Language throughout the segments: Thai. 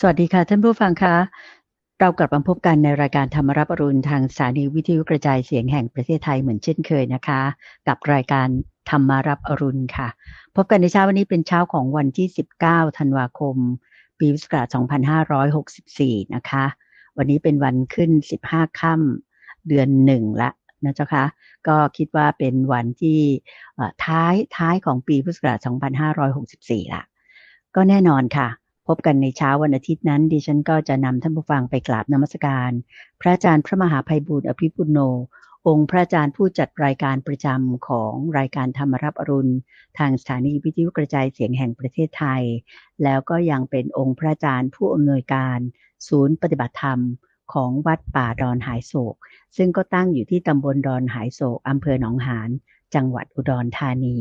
สวัสดีค่ะ ท่านผู้ฟังคะ เรากลับมาพบกันในรายการธรรมรับอรุณ ทางสถานีวิทยุกระจายเสียงแห่งประเทศไทยเหมือนเช่นเคยนะคะ กับรายการธรรมารับอรุณค่ะ พบกันในเช้าวันนี้เป็นเช้าของวันที่ 19ธันวาคม ปีพุทธศักราช2564 นะคะ วันนี้เป็นวันขึ้น 15ค่ำเดือนหนึ่งละนะเจ้าคะก็คิดว่าเป็นวันที่ท้ายท้ายของปีพุทธศักราช2564ละก็แน่นอนค่ะพบกันในเช้าวันอาทิตย์นั้น ดิฉันก็จะนำท่านผู้ฟังไปกราบนมัสการพระอาจารย์พระมหาภัยบูร์อภิปุโน องค์พระอาจารย์ผู้จัดรายการประจำของรายการธรรมรับอรุณทางสถานีวิทยุกระจายเสียงแห่งประเทศไทย แล้วก็ยังเป็นองค์พระอาจารย์ผู้อำนวยการ ศูนย์ปฏิบัติธรรมของวัดป่าดอนหายโศก ซึ่งก็ตั้งอยู่ที่ตำบลดอนหายโศกอำเภอหนองหานจังหวัดอุดรธานี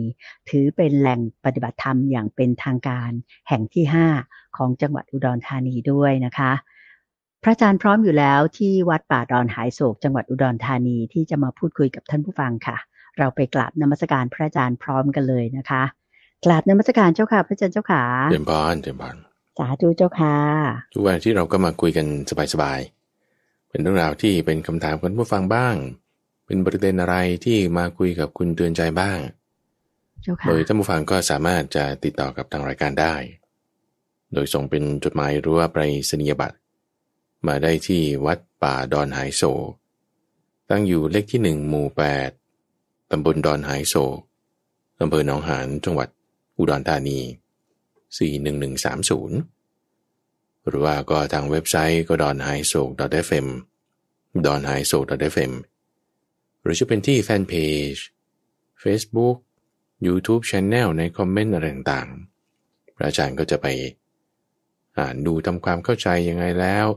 ถือเป็นแหล่งปฏิบัติธรรมอย่างเป็นทางการแห่งที่ 5 ของจังหวัดอุดรธานีด้วยนะคะ พระอาจารย์พร้อมอยู่แล้วที่วัดป่าดอนหายโศก จังหวัดอุดรธานีที่จะมาพูดคุยกับท่านผู้ฟังค่ะ เราไปกราบนมัสการพระอาจารย์พร้อมกันเลยนะคะกราบนมัสการเจ้าค่ะพระอาจารย์เจ้าขาเจรบ้พนเจรบ้พนสาธุเจ้าค่ะทุกวันที่เราก็มาคุยกันสบายๆเป็นเรื่องราวที่เป็นคำถามกันผู้ฟังบ้างเป็นประเด็นอะไรที่มาคุยกับคุณเตือนใจบ้าง โดยท่านผู้ฟังก็สามารถจะติดต่อกับทางรายการได้ โดยส่งเป็นจดหมายหรือว่าไปสนียบัตร มาได้ที่วัดป่าดอนหายโศกตั้งอยู่เลขที่หนึ่งหมู่แปด ตำบลดอนหายโศกอำเภอหนองหาน จังหวัดอุดรธานี 41130 หรือว่าก็ทางเว็บไซต์ก็ดอนหายโศก .fm ดอนหายโศก .fm หรือจะเป็นที่แฟนเพจ Facebook YouTube Channel ในคอมเมนต์อะไรต่างๆพระอาจารย์ก็จะไปอ่านดูทำความเข้าใจยังไงแล้ว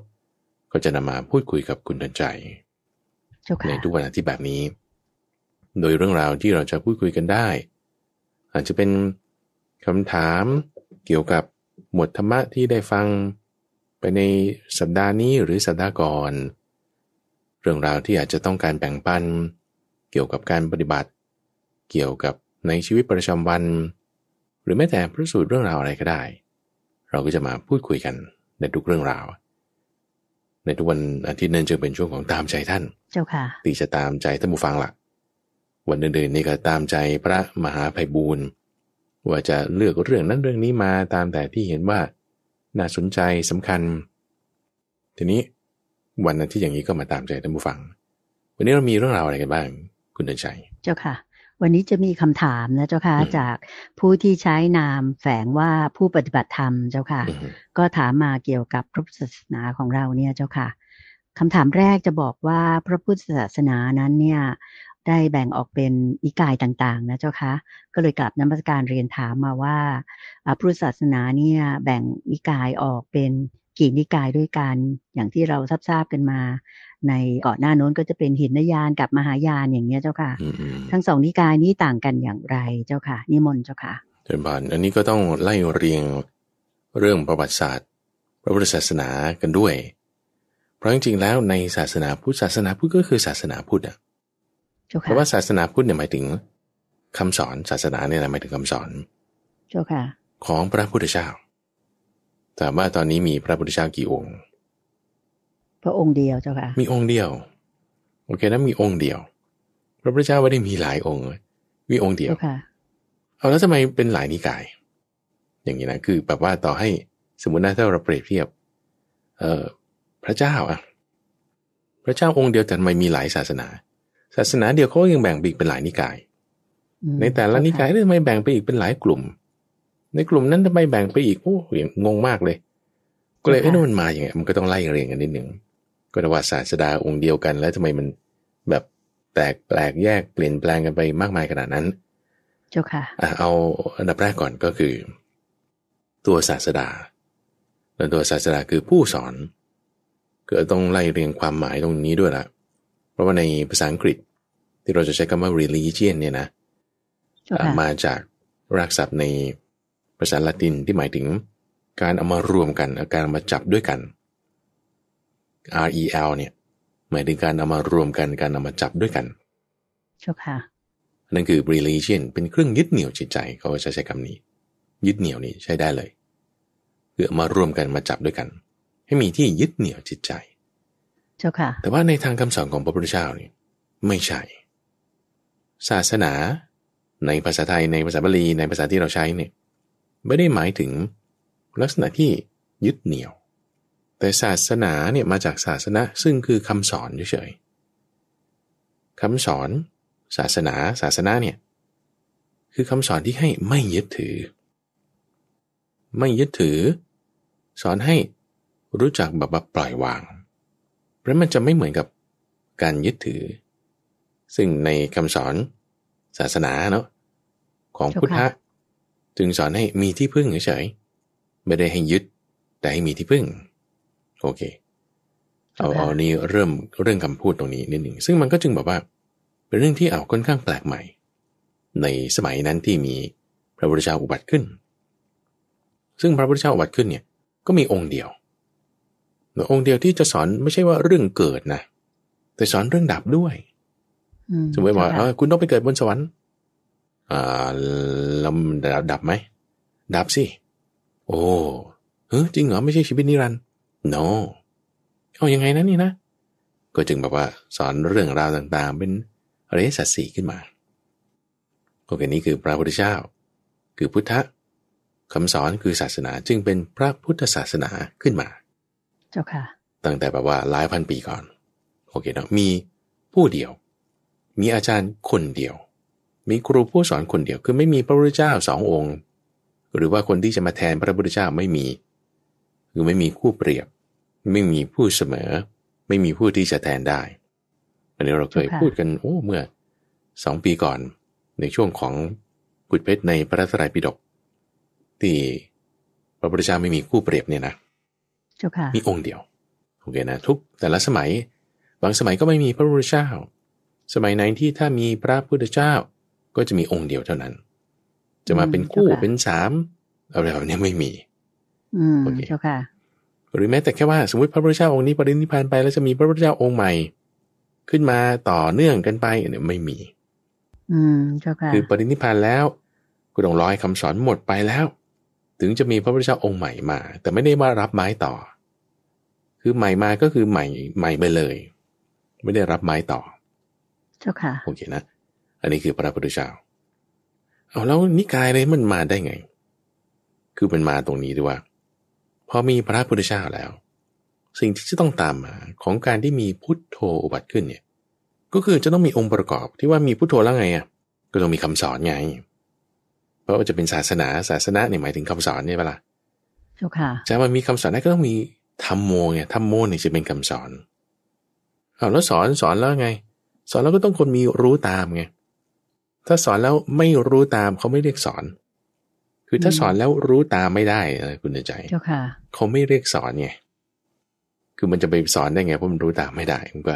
ก็จะนำมาพูดคุยกับคุณทันใจในทุกวันอาทิตย์แบบนี้ โดยเรื่องราวที่เราจะพูดคุยกันได้ อาจจะเป็นคำถามเกี่ยวกับหมวดธรรมะที่ได้ฟังไปในสัปดาห์นี้หรือสัปดาห์ก่อนเรื่องราวที่อาจจะต้องการแบ่งปัน เกี่ยวกับการปฏิบัติ เกี่ยวกับในชีวิตประจำวัน หรือแม้แต่พระสูตรเรื่องราวอะไรก็ได้ เราก็จะมาพูดคุยกันในทุกเรื่องราว ในทุกวัน อาทิตย์นั้นจึงเป็นช่วงของตามใจท่านเจ้าค่ะตีจะตามใจท่านผู้ฟังละ่ะ วันเดินๆนี่ก็ตามใจพระมหาภัยบูรณ์ว่าจะเลือกเรื่องนั้นเรื่องนี้มาตามแต่ที่เห็นว่าน่าสนใจสำคัญ ทีนี้วันนั้นที่อย่างนี้ก็มาตามใจท่านผู้ฟัง วันนี้เรามีเรื่องราวอะไรกันบ้างคุณเดินชัยเจ้าค่ะ วันนี้จะมีคำถามนะเจ้าค่ะจากผู้ที่ใช้นามแฝงว่าผู้ปฏิบัติธรรม เจ้าค่ะ ก็ถามมาเกี่ยวกับพระพุทธศาสนาของเราเนี่ยเจ้าค่ะคำถามแรกจะบอกว่าพระพุทธศาสนานั้นเนี่ยได้แบ่งออกเป็นนิกายต่างๆนะเจ้าคะก็เลยกลับนมัสการเรียนถามมาว่าพุทธศาสนาเนี่ยแบ่งนิกายออกเป็นกี่นิกายด้วยกันอย่างที่เราทราบกันมา ในก่อนหน้าโน้นก็จะเป็นหินนยานกับมหายานอย่างเงี้ยเจ้าค่ะ ทั้งสองนิกายนี้ต่างกันอย่างไรเจ้าค่ะนิมนต์เจ้าค่ะเจ้นบานอันนี้ก็ต้องไล่เรียงเรื่องประวัติศาสตร์ พระพุทธศาสนากันด้วย เพราะจริงๆแล้วในศาสนาพุทธศาสนาพุทธก็คือศาสนาพุทธอ่ะเจ้าค่ะเพราะว่าศาสนาพุทธเนี่ยหมายถึง คำสอนศาสนาเนี่ยหมายถึงคำสอน เจ้าค่ะ ของพระพุทธเจ้าถามว่าตอนนี้มีพระพุทธเจ้ากี่องค์ พระองค์เดียวเจ้าค่ะมีองค์เดียว โอเคนะมีองค์เดียว พระพุทธเจ้าไม่ได้มีหลายองค์มีองค์เดียวค่ะเอาแล้วทำไมเป็นหลายนิกาย อย่างนี้นะคือแบบว่าต่อให้สมมตินะถ้าเราเปรียบเทียบเอ่อพระเจ้าอะพระเจ้าองค์เดียวแต่ทำไมมีหลายศาสนา ศาสนาเดียวเขายังแบ่งบีกเป็นหลายนิกาย ในแต่ละนิกายทำไมแบ่งไปอีกเป็นหลายกลุ่มในกลุ่มนั้นทำไมแบ่งไปอีก โอ้ยงงมากเลย ก็เลยเอ้นั่นมันมาอย่างไงมันก็ต้องไล่เรียงกันนิดหนึ่งก็นว่าศาสดาองค์เดียวกัน แล้วทำไมมันแบบแตกแปลกแยกเปลี่ยนแปลงกันไปมากมายขนาดนั้น เจ้าค่ะเอาอันดับแรกก่อนก็คือ ตัวศาสดา แล้วตัวศาสดาคือผู้สอนก็ต้องไล่เรียงความหมายตรงนี้ด้วยละเพราะว่าในภาษาอังกฤษที่เราจะใช้คำว่า religion เนี่ยนะมาจากรากศัพท์ในาษาละตินที่หมายถึงการเอามารวมกันาการมาจับด้วยกัน R E L เนี่ยหมายถึงการเอามารวมกันการเอามาจับด้วยกัน เจ้าค่ะนั่นคือ religion เป็นเครื่องยึดเหนี่ยวจิตใจเขาจะใช้คำนี้ ยึดเหนี่ยวนี่ใช้ได้เลยคือามารวมกันมาจับด้วยกัน ให้มีที่ยึดเหนี่ยวจิตใจเจ้าค่ะแต่ว่าในทางคำสอนของพระพุทธเจ้านี่ไม่ใช่ ศาสนาในภาษาไทยในภาษาบาลีในภาษาที่เราใช้เนี่ยไม่ได้หมายถึงลักษณะที่ยึดเหนี่ยว แต่ศาสนาเนี่ยมาจากศาสนาซึ่งคือคำสอนเฉยๆคำสอนศาสนาศาสนาเนี่ยคือคำสอนที่ให้ไม่ยึดถือ ไม่ยึดถือ สอนให้รู้จักแบบปล่อยวางเพราะมันจะไม่เหมือนกับการยึดถือ ซึ่งในคำสอนศาสนาเนาะของพุทธะจึงสอนให้มีที่พึ่งเฉยไม่ได้ให้ยึดแต่ให้มีที่พึ่ง โอเคเอาเอานี้เริ่มเรื่องคำพูดตรงนี้นิดหนึ่งซึ่งมันก็จึงบอกว่า เป็นเรื่องที่เอาค่อนข้างแปลกใหม่ ในสมัยนั้นที่มีพระพุทธเจ้าอุบัติขึ้น ซึ่งพระพุทธเจ้าอุบัติขึ้นเนี่ย ก็มีองค์เดียวองค์เดียวที่จะสอนไม่ใช่ว่าเรื่องเกิดนะแต่สอนเรื่องดับด้วย สมมติว่าคุณต้องไปเกิดบนสวรรค์อ่าแล้วดับไหมดับสิโอ้เฮอจริงเหรอไม่ใช่ชีวิตนิรันดร์ no เอาอยัางไงนะนี่นะ ก็จึงแบบว่าสอนเรื่องราวต่างๆเป็นเรสสีขึ้นมาโอเคนี้คือพระพุทธเจ้าคือพุทธคำสอนคือศาสนาจึงเป็นพระพุทธศาสนาขึ้นมา เจ้าค่ะตั้งแต่แบบว่าหลายพันปีก่อนโอเคเนาะมีผู้เดียว มีอาจารย์คนเดียวมีครูผู้สอนคนเดียวคือไม่มีพระพุทธเจ้าสององค์ หรือว่าคนที่จะมาแทนพระพุทธเจ้าไม่มี คือไม่มีคู่เปรียบไม่มีผู้เสมอ ไม่มีผู้ที่จะแทนได้ อันนี้เราเคยพูดกันโอ้เมื่อสองปีก่อนในช่วงของกุฎเพชรในพระสรายปิฎกที่พระพุทธเจ้าไม่มีคู่เปรียบเนี่ยนะมีองค์เดียวโอเคนะทุกแต่ละสมัยบางสมัยก็ไม่มีพระพุทธเจ้า สมัยไหนที่ถ้ามีพระพุทธเจ้าก็จะมีองค์เดียวเท่านั้น จะมาเป็นคู่เป็นสามอะไรแบบนี้ไม่มี อืมเจ้าค่ะ หรือแม้แต่แค่ว่า สมมติพระพุทธเจ้าองค์นี้ปรินิพานไปแล้วจะมีพระพุทธเจ้าองค์ใหม่ ขึ้นมาต่อเนื่องกันไปเนี่ยไม่มี อืมเจ้าค่ะคือปรินิพานแล้วก็ต้องร้อยคำสอนหมดไปแล้ว ถึงจะมีพระพุทธเจ้าองค์ใหม่มา แต่ไม่ได้มารับไม้ต่อ คือใหม่มาก็คือใหม่ใหม่ไปเลย ไม่ได้รับไม้ต่อ เจ้าค่ะ โอเคนะอันนี้คือพระพุทธเจ้าเอาแล้วนิกายเลยมันมาได้ไง คือมันมาตรงนี้ด้วยว่าพอมีพระพุทธเจ้าแล้ว สิ่งที่จะต้องตามมา ของการที่มีพุทโธอุบัติขึ้นเนี่ย ก็คือจะต้องมีองค์ประกอบที่ว่ามีพุทโธแล้วไงอ่ะก็ต้องมีคำสอนไงเพราะว่าจะเป็นศาสนา ศาสนาเนี่ยหมายถึงคำสอนเนี่ยเปล่าถูกค่ะจะมันมีคำสอนได้ก็ต้องมีธรรมโมไงธรรมโมเนี่ยจะเป็นคำสอนอ้าวแล้วสอนสอนแล้วไง สอนแล้วก็ต้องคนมีรู้ตามไงถ้าสอนแล้วไม่รู้ตามเขาไม่เรียกสอน คือถ้าสอนแล้วรู้ตามไม่ได้คุณใจเขาไม่เรียกสอนไง คือมันจะไปสอนได้ไงเพราะมันรู้ตามไม่ได้มันก็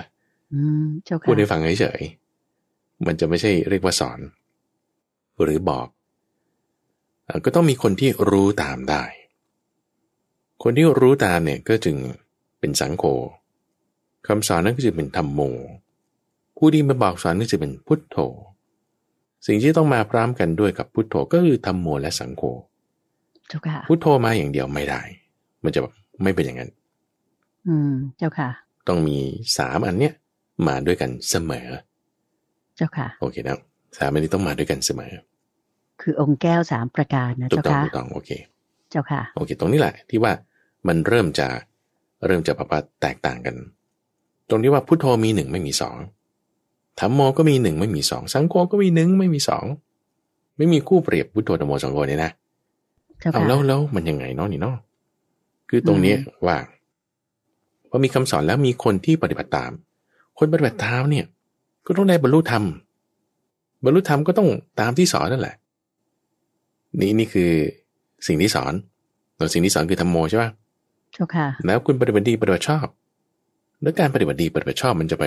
พูดให้ฟังเฉยๆมันจะไม่ใช่เรียกว่าสอน หรือบอก ก็ต้องมีคนที่รู้ตามได้ คนที่รู้ตามเนี่ยก็จึงเป็นสังโฆคำสอนนั้นก็จะเป็นธรรมโม ผู้ที่มาบอกสอนนั่นจะเป็นพุทโธสิ่งที่ต้องมาพร้อมกันด้วยกับพุทโธก็คือธรรมโมและสังโฆ พุทโธมาอย่างเดียวไม่ได้ มันจะแบบไม่เป็นอย่างนั้น อืม เจ้าค่ะ ต้องมีสามอันเนี้ยมาด้วยกันเสมอ เจ้าค่ะ โอเคนะสามอันนี้ต้องมาด้วยกันเสมอ คือองค์แก้วสามประการนะ เจ้าค่ะถูกต้องตอง โอเค เจ้าค่ะ โอเค ตรงนี้แหละที่ว่ามันเริ่มจะเริ่มจะประปาแตกต่างกัน ตรงที่ว่าพุทโธมีหนึ่งไม่มีสองธรรมโมก็มีหนึ่งไม่มีสองสังโฆก็มีหนึ่งไม่มีสองไม่มีคู่เปรียบพุทโธธรรมโมสังโฆเนี่ยนะเอาแล้วแล้วมันยังไงเนาะนี่เนาะคือตรงนี้ว่าพอมีคำสอนแล้วมีคนที่ปฏิบัติตาม คนปฏิบัติตามเนี่ย ก็ต้องได้บรรลุธรรม บรรลุธรรมก็ต้องตามที่สอนนั่นแหละนี่นี่คือสิ่งที่สอนตัวสิ่งที่สอนคือธรรมโมใช่ป่ะถูกค่ะแล้วคุณปฏิบัติดีปฏิบัติชอบแล้วการปฏิบัติดีปฏิบัติชอบมันจะไป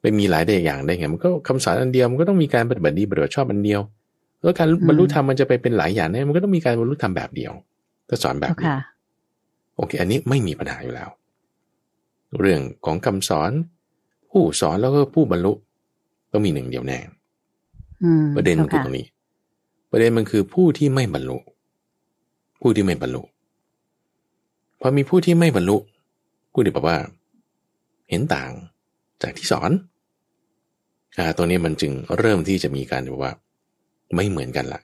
ไปมีหลายได้อย่างได้ไงมันก็คำสอนอันเดียวมันก็ต้องมีการปฏิบัติดีปฏิบัติชอบอันเดียว แล้วการบรรลุธรรมมันจะไปเป็นหลายอย่างได้มันก็ต้องมีการบรรลุธรรมแบบเดียวก็สอนแบบนี้โอเค อันนี้ไม่มีปัญหาอยู่แล้ว เรื่องของคำสอน ผู้สอนแล้วก็ผู้บรรลุต้องมีหนึ่งเดียวแน่ประเด็นมันคือตรงนี้ ประเด็นมันคือผู้ที่ไม่บรรลุผู้ที่ไม่บรรลุพอมีผู้ที่ไม่บรรลุผู้ที่บอกว่า เห็นต่างจากที่สอนอ่าตรงนี้มันจึงเริ่มที่จะมีการแบบว่า ไม่เหมือนกันละ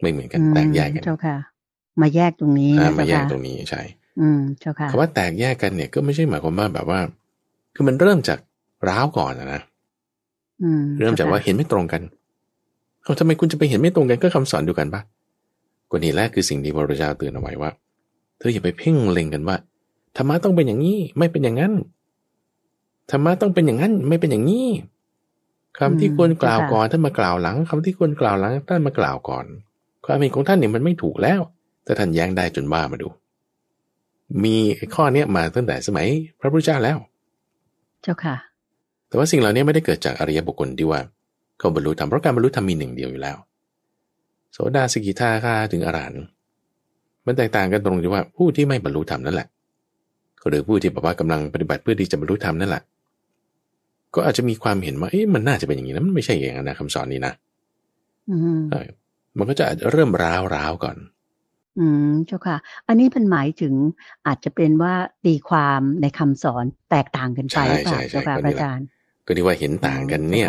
ไม่เหมือนกันแตกแยกกันเจ้าค่ะ มาแยกตรงนี้มาแยกตรงนี้ใช่อืม เจ้าค่ะคำว่าแตกแยกกันเนี่ยก็ไม่ใช่หมายความว่าแบบว่า คือมันเริ่มจากร้าวก่อนนะเริ่มจากว่าเห็นไม่ตรงกันเขาทำไมคุณจะไปเห็นไม่ตรงกันก็คำสอนดูกันปะกฎนีแรกคือสิ่งที่พระพุทธเจ้าเตือนเอาไว้ว่า เธออย่าไปเพ่งเล็งกันว่าธรรมะต้องเป็นอย่างนี้ไม่เป็นอย่างนั้นธรรมะต้องเป็นอย่างนั้นไม่เป็นอย่างนี้คำที่ควรกล่าวก่อนท่านมากล่าวหลัง คำที่ควรกล่าวหลังท่านมากล่าวก่อนความเห็นของท่านเนี่ยมันไม่ถูกแล้ว แต่ท่านแย้งได้จนบ้ามาดู มีข้อเนี้ยมาตั้งแต่สมัยพระพุทธเจ้าแล้ว เจ้าค่ะ แต่ว่าสิ่งเหล่านี้ไม่ได้เกิดจาก อริยบุคคลที่ว่าเขาบรรลุธรรมเพราะการบรรลุธรรมมีหนึ่งเดียวอยู่แล้ว โสดาสกิทาคาถึงอรหันต์มันแตกต่างกันตรงที่ว่าผู้ที่ไม่บรรลุธรรมนั่นแหละหรือผู้ที่บอกว่ากำลังปฏิบัติเพื่อที่จะบรรลุธรรมนั่นแหละก็อาจจะมีความเห็นว่าเอ๊ะมันน่าจะเป็นอย่างนี้นะมันไม่ใช่อย่างนั้นนะคำสอนนี้นะมันก็จะอาจจะเริ่มร้าวร้าวก่อน อืมเจ้าค่ะ อันนี้เป็นหมายถึงอาจจะเป็นว่าตีความในคำสอนแตกต่างกันไปใช่ใช่ใค่ะอาจารย์ ก็ที่ว่าเห็นต่างกันเนี่ย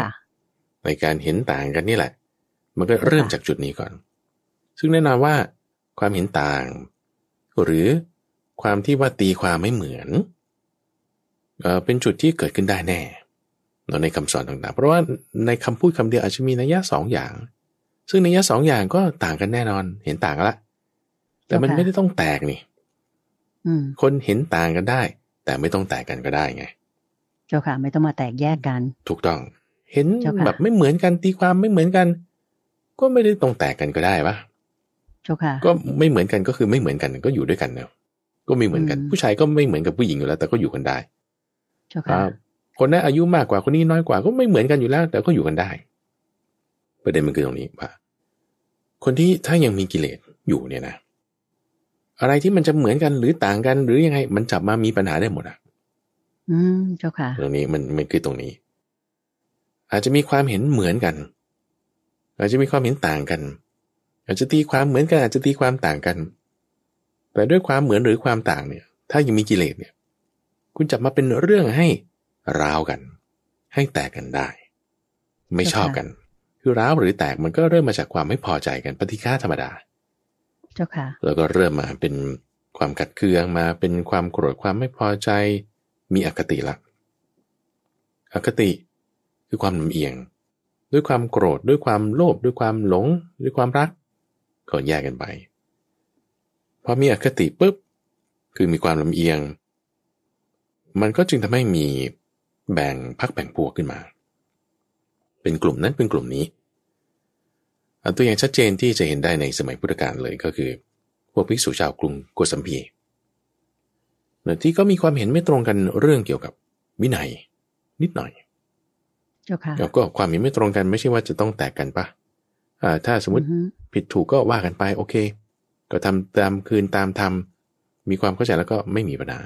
ในการเห็นต่างกันนี่แหละ มันก็เริ่มจากจุดนี้ก่อน ซึ่งแน่นอนว่าความเห็นต่าง หรือความที่ว่าตีความไม่เหมือน เออเป็นจุดที่เกิดขึ้นได้แน่เนาะในคำสอนต่างๆ เพราะว่าในคำพูดคำเดียวอาจจะมีนัยยะสองอย่าง ซึ่งนัยยะสองอย่างก็ต่างกันแน่นอน เห็นต่างกันละแต่มันไม่ได้ต้องแตกนี่คนเห็นต่างกันได้ แต่ไม่ต้องแตกกันก็ได้ไง เจ้าค่ะ ไม่ต้องมาแตกแยกกัน ถูกต้อง เห็นแบบไม่เหมือนกันตีความไม่เหมือนกัน ก็ไม่ได้ต้องแตกกันก็ได้ปะเจ้าค่ะ ก็ไม่เหมือนกันก็คือไม่เหมือนกัน ก็อยู่ด้วยกันเนาะก็ไม่เหมือนกัน ผู้ชายก็ไม่เหมือนกับผู้หญิงอยู่แล้วแต่ก็อยู่กันได้ เจ้าค่ะคนนั้นอายุมากกว่าคนนี้น้อยกว่าก็ไม่เหมือนกันอยู่แล้ว แต่ก็อยู่กันได้ ประเด็นมันคือตรงนี้ว่าคนที่ถ้ายังมีกิเลสอยู่เนี่ยนะอะไรที่มันจะเหมือนกันหรือต่างกัน หรือยังไง มันจับมามีปัญหาได้หมดอ่ะ อืมเจ้าค่ะตรงนี้มันมันคือตรงนี้ อาจจะมีความเห็นเหมือนกัน อาจจะมีความเห็นต่างกัน อาจจะตีความเหมือนกัน อาจจะตีความต่างกันแต่ด้วยความเหมือนหรือความต่างเนี่ยถ้ายังมีกิเลสเนี่ยคุณจับมาเป็นเรื่องให้ร้าวกัน ให้แตกกันได้ ไม่ชอบกัน คือร้าวหรือแตกมันก็เริ่มมาจากความไม่พอใจกันปฏิฆาธรรมดา เจ้าค่ะแล้วก็เริ่มมาเป็นความกัดเคืองมาเป็นความโกรธความไม่พอใจมีอคติละอคติคือความลำเอียง ด้วยความโกรธด้วยความโลภด้วยความหลงด้วยความรักก็แยกกันไปพอมีอคติปุ๊บคือมีความลำเอียง มันก็จึงทำให้มีแบ่งพักแบ่งพวกขึ้นมา เป็นกลุ่มนั้นเป็นกลุ่มนี้ตัวอย่างชัดเจนที่จะเห็นได้ในสมัยพุทธกาลเลย ก็คือ พวกภิกษุชาวกรุงโกสัมพี่ที่ก็มีความเห็นไม่ตรงกันเรื่องเกี่ยวกับวินัย นิดหน่อยแล้วก็ความเห็นไม่ตรงกันไม่ใช่ว่าจะต้องแตกกันปะถ้าสมมติผิดถูกก็ว่ากันไปโอเค ก็ทำตามคืนตามธรรมมีความเข้าใจแล้วก็ไม่มีปัญหา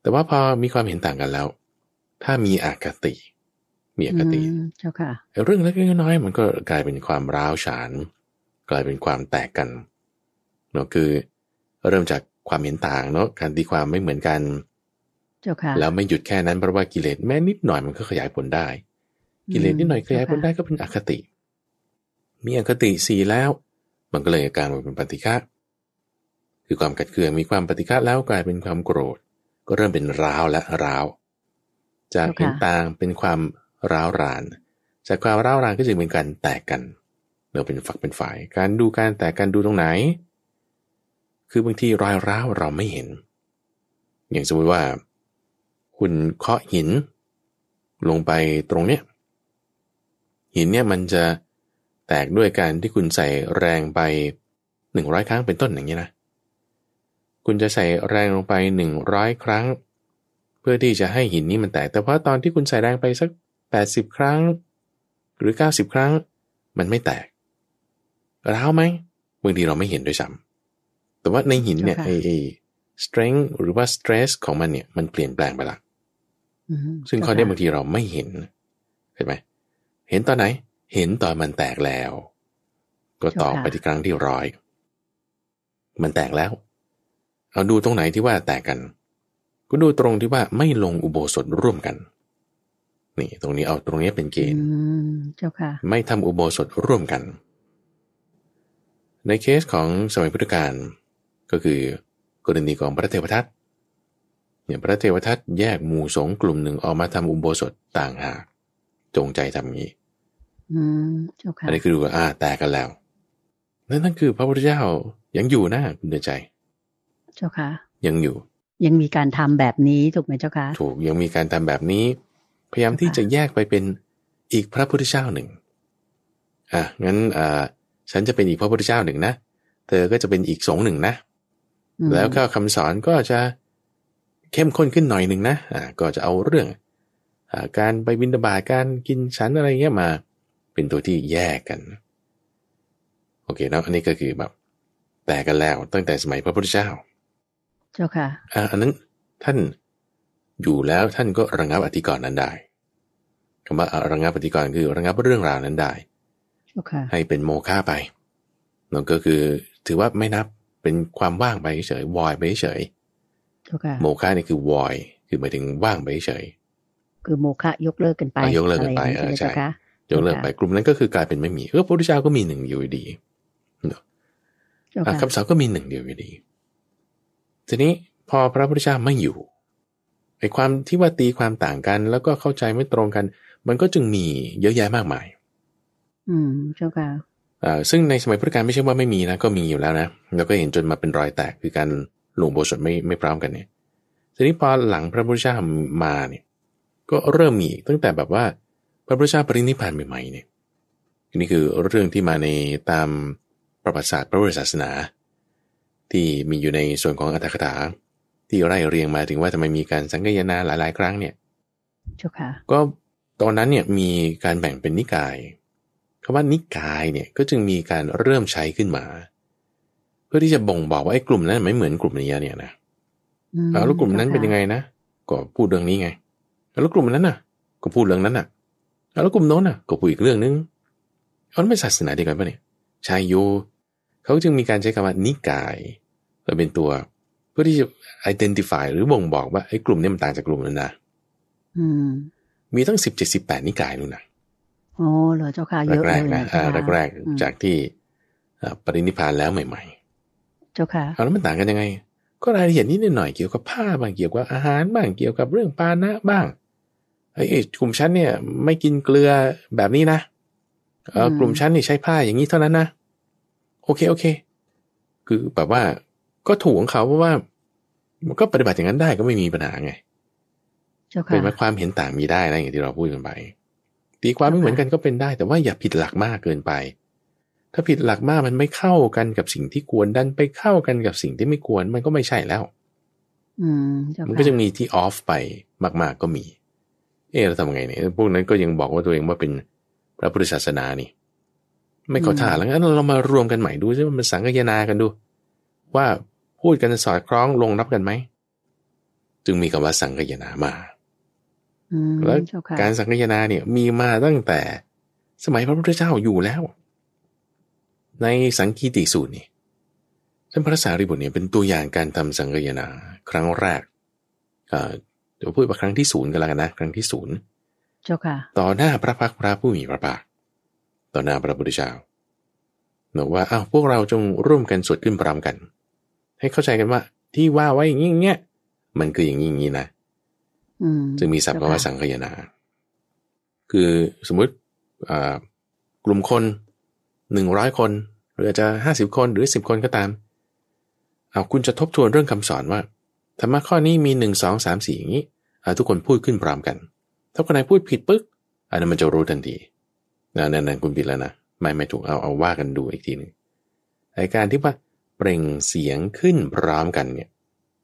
แต่ว่าพอมีความเห็นต่างกันแล้วถ้ามีอคติ มีอคติเจ้าค่ะเรื่องเล็กๆน้อยๆมันก็กลายเป็นความร้าวฉานกลายเป็นความแตกกันเนาะคือเริ่มจากความเห็นต่างเนาะการตีความไม่เหมือนกันเจ้าค่ะแล้วไม่หยุดแค่นั้นเพราะว่ากิเลสแม้นิดหน่อยมันก็ขยายผลได้ กิเลสนิดหน่อยขยายผลได้ก็เป็นอคติ มีอคติสี่แล้ว มันก็เลยอาการเป็นปฏิฆะคือความกัดเคืองมีความปฏิฆะแล้วกลายเป็นความโกรธ ก็เริ่มเป็นร้าวและร้าวจากเห็นต่างเป็นความร้าวราน จากความร้าวรานก็จะเป็นการแตกกันเราเป็นฝักเป็นฝ่าย การดูการแตกกันดูตรงไหน คือบางทีรอยร้าวเราไม่เห็น อย่างสมมติว่า คุณเคาะหิน ลงไปตรงเนี้ย หินเนี่ยมันจะแตกด้วยการที่คุณใส่แรงไปหนึ่งร้อยครั้งเป็นต้นอย่างนี้นะคุณจะใส่แรงลงไปหนึ่งร้อยครั้งเพื่อที่จะให้หินนี้มันแตก แต่ว่าตอนที่คุณใส่แรงไปสัก80ครั้ง หรือ90ครั้ง มันไม่แตกร้าวไหมบางทีเราไม่เห็นด้วยซ้ำแต่ว่าในหินเนี่ยไอไอ strength หรือว่า stress ของมันเนี่ย มันเปลี่ยนแปลงไปละซึ่งข้อนี้บางทีเราไม่เห็นเห็นไหมเห็นตอนไหน เห็นตอนมันแตกแล้ว ก็ตอบไปที่ครั้งที่ร้อยมันแตกแล้วเอาดูตรงไหนที่ว่าแตกกันก็ดูตรงที่ว่าไม่ลงอุโบสถร่วมกัน นี่ ตรงนี้เอาตรงนี้เป็นเกณฑ์เจ้าค่ะไม่ทำอุโบสถร่วมกัน ในเคสของสมัยพุทธกาลก็คือ กรณีของพระเทวทัตเนี่ยพระเทวทัตแยกหมู่สงกลุ่มหนึ่งออกมาทำ อุโบสถต่างหาก จงใจทำงี้อันนี้คือดูว่าอ่า แตกกันแล้วนั่นนั่นคือพระพุทธเจ้ายังอยู่นะคุณเดือใจ เจ้าค่ะยังอยู่ยังมีการทำแบบนี้ ถูกไหมเจ้าคะ ถูกยังมีการทำแบบนี้ พยายามที่จะแยกไปเป็นอีกพระพุทธเจ้าหนึ่งอ่ะงั้นอ่าฉันจะเป็นอีกพระพุทธเจ้าหนึ่งนะ เธอก็จะเป็นอีกสงหนึ่งนะแล้วก็คำสอนก็จะเข้มข้นขึ้นหน่อยหนึ่งนะอ่าก็จะเอาเรื่องอการไปบินตบาการกินฉันอะไรเงี้ยมาเป็นตัวที่แยกกัน โอเคเนาะอันนี้ก็คือแบบแตกกันแล้วตั้งแต่สมัยพระพุทธเจ้าจ้าค่ะอันนั้นท่านอยู่แล้วท่านก็ระงงับอธิกรณ์นั้นได้คำว่าระงงับอธิกรณ์คือระงงับเรื่องราวนั้นได้ ให้เป็นโมฆะไปนั่นก็คือถือว่าไม่นับเป็นความว่างไปเฉยวอยไปเฉยโมฆะนี่คือวอยคือหมายถึงว่างไปเฉยคือโมฆะยกเลิกกันไปยกเลิกกันไปใช่ยกเลิกไปกลุ่มนั้นก็คือกลายเป็นไม่มีเออพระพุทธเจ้าก็มีหนึ่งอยู่ดีคำสาวก็มีหนึ่งเดียวอยู่ดีทีนี้พอพระพุทธเจ้าไม่อยู่ไอ้ความที่ว่าตีความต่างกัน แล้วก็เข้าใจไม่ตรงกัน มันก็จึงมีเยอะแยะมากมาย อืมเจ้าค่ะซึ่งในสมัยพุทธกาลไม่ใช่ว่าไม่มีนะ ก็มีอยู่แล้วนะเราก็เห็นจนมาเป็นรอยแตก คือการหลวงโบสถไม่ไม่พร้อมกันเนี่ยทีนี้พอหลังพระพุทธเจ้ามาเนี่ย ก็เริ่มมีตั้งแต่แบบว่า พระพุทธเจ้าปรินิพพานใหม่ๆเนี่ยนี่คือเรื่องที่มาในตามประวัติศาสตร์พระพุทธศาสนาที่มีอยู่ในส่วนของอัตถกถาที่ไล่เรียงมาถึงว่าทำไมมีการสังเกยนาหลายๆ ครั้งเนี่ยก็ตอนนั้นเนี่ยมีการแบ่งเป็นนิกายคำว่านิกายเนี่ยก็จึงมีการเริ่มใช้ขึ้นมา เพื่อที่จะบ่งบอกว่าไอ้กลุ่มนั้นไม่เหมือนกลุ่มนี้เนี่ยนะแล้วกลุ่มนั้นเป็นยังไงนะก็พูดเรื่องนี้ไง แล้วกลุ่มนั้นน่ะ ก็พูดเรื่องนั้นน่ะ แล้วกลุ่มโน้นน่ะก็พูดอีกเรื่องนึงเอาไม่ศาสนาเดียวกันปะเนี่ยชายโยเขาจึงมีการใช้คำว่านิกายเราเป็นตัวเพื่อที่จะ identify หรือบ่งบอกว่า ไอ้กลุ่มนี้มันต่างจากกลุ่มนั้นนะมีทั้งสิบเจ็ดสิบแปดนิกายนู่นนะโอ้เหรอเจ้าค่ะเยอะเลยนะแรกแรกจากที่ปรินิพานแล้วใหม่ ๆ เจ้าค่ะแล้วมันต่างกันยังไง ก็รายละเอียดนิดหน่อยเกี่ยวกับผ้าบ้างเกี่ยวกับอาหารบ้างเกี่ยวกับเรื่องปานะบ้างไอ้กลุ่มชั้นเนี่ย ไม่กินเกลือแบบนี้นะกลุ่มชั้นนี่ใช้ผ้าอย่างนี้เท่านั้นนะโอเคโอเค คือแบบว่าก็ถูกของเขาเพราะว่ามันก็ปฏิบัติอย่างนั้นได้ก็ไม่มีปัญหาไงเป็นไหมความเห็นต่างมีได้นะอย่างที่เราพูดกันไปตีความไม่เหมือนกันก็เป็นได้ แต่ว่าอย่าผิดหลักมากเกินไป ถ้าผิดหลักมากมันไม่เข้ากันกับสิ่งที่ควรดันไปเข้ากันกับสิ่งที่ไม่ควรมันก็ไม่ใช่แล้วมันก็จะมีที่ออฟไปมากๆก็มี เออเราทำไงเนี่ยพวกนั้นก็ยังบอกว่าตัวเองว่าเป็นพระพุทธศาสนานี่ ไม่เข้าท่าแล้วงั้น เรามารวมกันใหม่ดูซิมันสังกยนากันดู ว่าพูดกันสอดคล้องลงรับกันไหม จึงมีคำว่าสังคยนามาแล้วการสังคยนาเนี่ยมีมาตั้งแต่สมัยพระพุทธเจ้าอยู่แล้ว ในสังคีติสูตรนี่ท่านพระสารีบุตรเนี่ย เป็นตัวอย่างการทำสังคยนาครั้งแรกเดี๋ยวพูดไปครั้งที่ศูนย์กันแล้วกันนะครั้งที่ศูนย์เจ้าค่ะต่อหน้าพระพักพระผู้มีพระภาคต่อหน้าพระพุทธเจ้าบอกว่าอ้าวพวกเราจงร่วมกันสวดขึ้นพร้อมกันให้เข้าใจกันว่า ที่ว่าไว้อย่างนี้เงี้ยมันคืออย่างนี้อย่างนี้นะจึงมีศัพท์ว่าสังคยนา คือสมมติกลุ่มคนหนึ่งร้อยคน หรือจะห้าสิบคนหรือสิบคนก็ตามเอาคุณจะทบทวนเรื่องคำสอนว่าธรรมะข้อนี้มีหนึ่งสองสามสี่อย่างนี้ทุกคนพูดขึ้นพร้อมกัน ถ้าคนไหนพูดผิดปึ๊กอันนั้นมันจะรู้ทันทีนั่นนั่นคุณผิดแล้วนะไม่ไม่ถูกเอาเอาว่ากันดูอีกทีหนึ่งไอการที่ว่าเปล่งเสียงขึ้นพร้อมกัน เนี่ย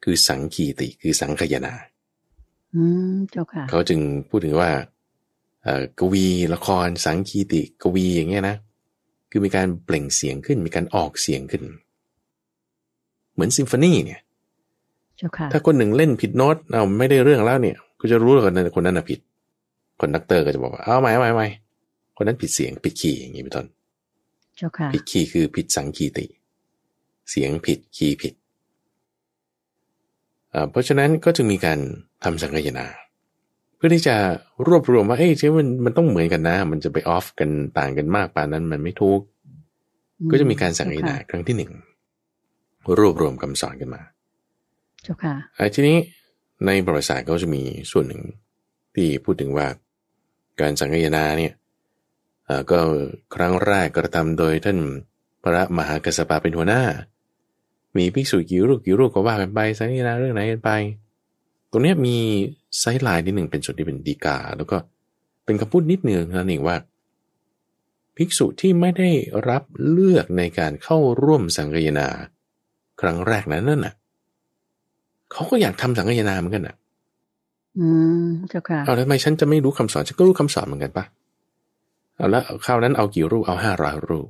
คือสังคีติคือสังขยาอืมเจ้าค่ะเขาจึงพูดถึงว่าเอ่อกวีละครสังคีติ กวีอย่างเงี้ยนะคือมีการเปล่งเสียงขึ้นมีการออกเสียงขึ้น เหมือนซิมโฟนีเนี่ยถ้าคนหนึ่งเล่นผิดโน้ตเอาไม่ได้เรื่องแล้ว เนี่ยก็จะรู้เลยคนนั้นคนนั้นผิด คนนักเตอร์ก็จะบอกว่า เอาใหม่ใหม่ใหม่คนนั้นผิดเสียงผิดคีย์อย่างนี้เป็นต้นผิดคีย์คือผิดสังคีติเสียงผิด คีย์ผิด เพราะฉะนั้นก็จึงมีการทำสังเกตนาเพื่อที่จะรวบรวมว่าเอ้ยใช่มันมันต้องเหมือนกันนะ มันจะไปออฟกันต่างกันมากปานนั้นมันไม่ถูกก็จะมีการสังเกตนาครั้งที่หนึ่งรวบรวมคำสอนกันมาเจ้าค่ะทีนี้ในประวัติศาสตร์ก็จะมีส่วนหนึ่งที่พูดถึงว่าการสังเกตนาเนี่ยก็ครั้งแรกกระทำโดยท่านพระมหากัสปะเป็นหัวหน้ามีภิกษุกี่รูปกี่รูปก็ว่ากันไปสังนินาเรื่องไหนกันไปตรงนี้มีไซ์ไลน์นิดหนึ่งเป็นส่วนที่เป็นดีกา แล้วก็ เป็นคำพูดนิดหนึ่งนั่นเองว่าภิกษุที่ไม่ได้รับเลือกในการเข้าร่วมสังกยนา ครั้งแรกนั้นนั่นน่ะเขาก็อยากทำสังกยนาเหมือนกันอ่ะอืมเจ้าค่ะเอาแล้วทำไมฉันจะไม่รู้คำสอนฉันก็รู้คำสอนเหมือนกันปะเอาแล้วคราวนั้นเอากี่รูปเอาห้าร้อยรูป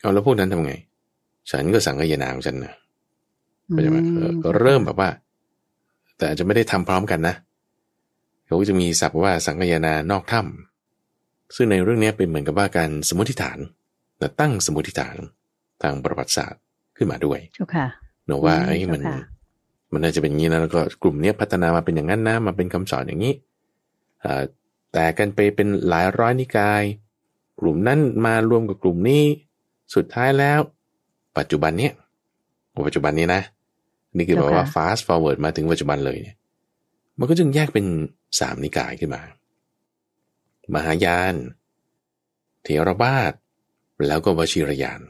เอาแล้วพวกนั้นทำไงฉันก็สังเกยนาของฉันนะก็จะมาก็เริ่มแบบว่า แต่อาจจะไม่ได้ทำพร้อมกันนะเขาจะมีศัพท์ว่าสังเกยนานอกถ้าซึ่งในเรื่องนี้เป็นเหมือนกับว่าการสมมติฐาน แต่ตั้งสมมติฐานทางประวัติศาสตร์ขึ้นมาด้วยเนอะว่าไอ้มันมันน่าจะเป็นงี้นะแล้วก็กลุ่มเนี้ยพัฒนามาเป็นอย่างนั้นนะ มาเป็นคำสอนอย่างนี้แต่กันไปเป็นหลายร้อยนิกาย กลุ่มนั้นมารวมกับกลุ่มนี้ สุดท้ายแล้วปัจจุบันเนี้ยปัจจุบันนี้นะ นี่คือแอกว่า fast forward มาถึงปัจจุบันเลยเนี่ย มันก็จึงแยกเป็นสามนิกายขึ้นมา มหายานเทรวาสแล้วก็วชิรยาน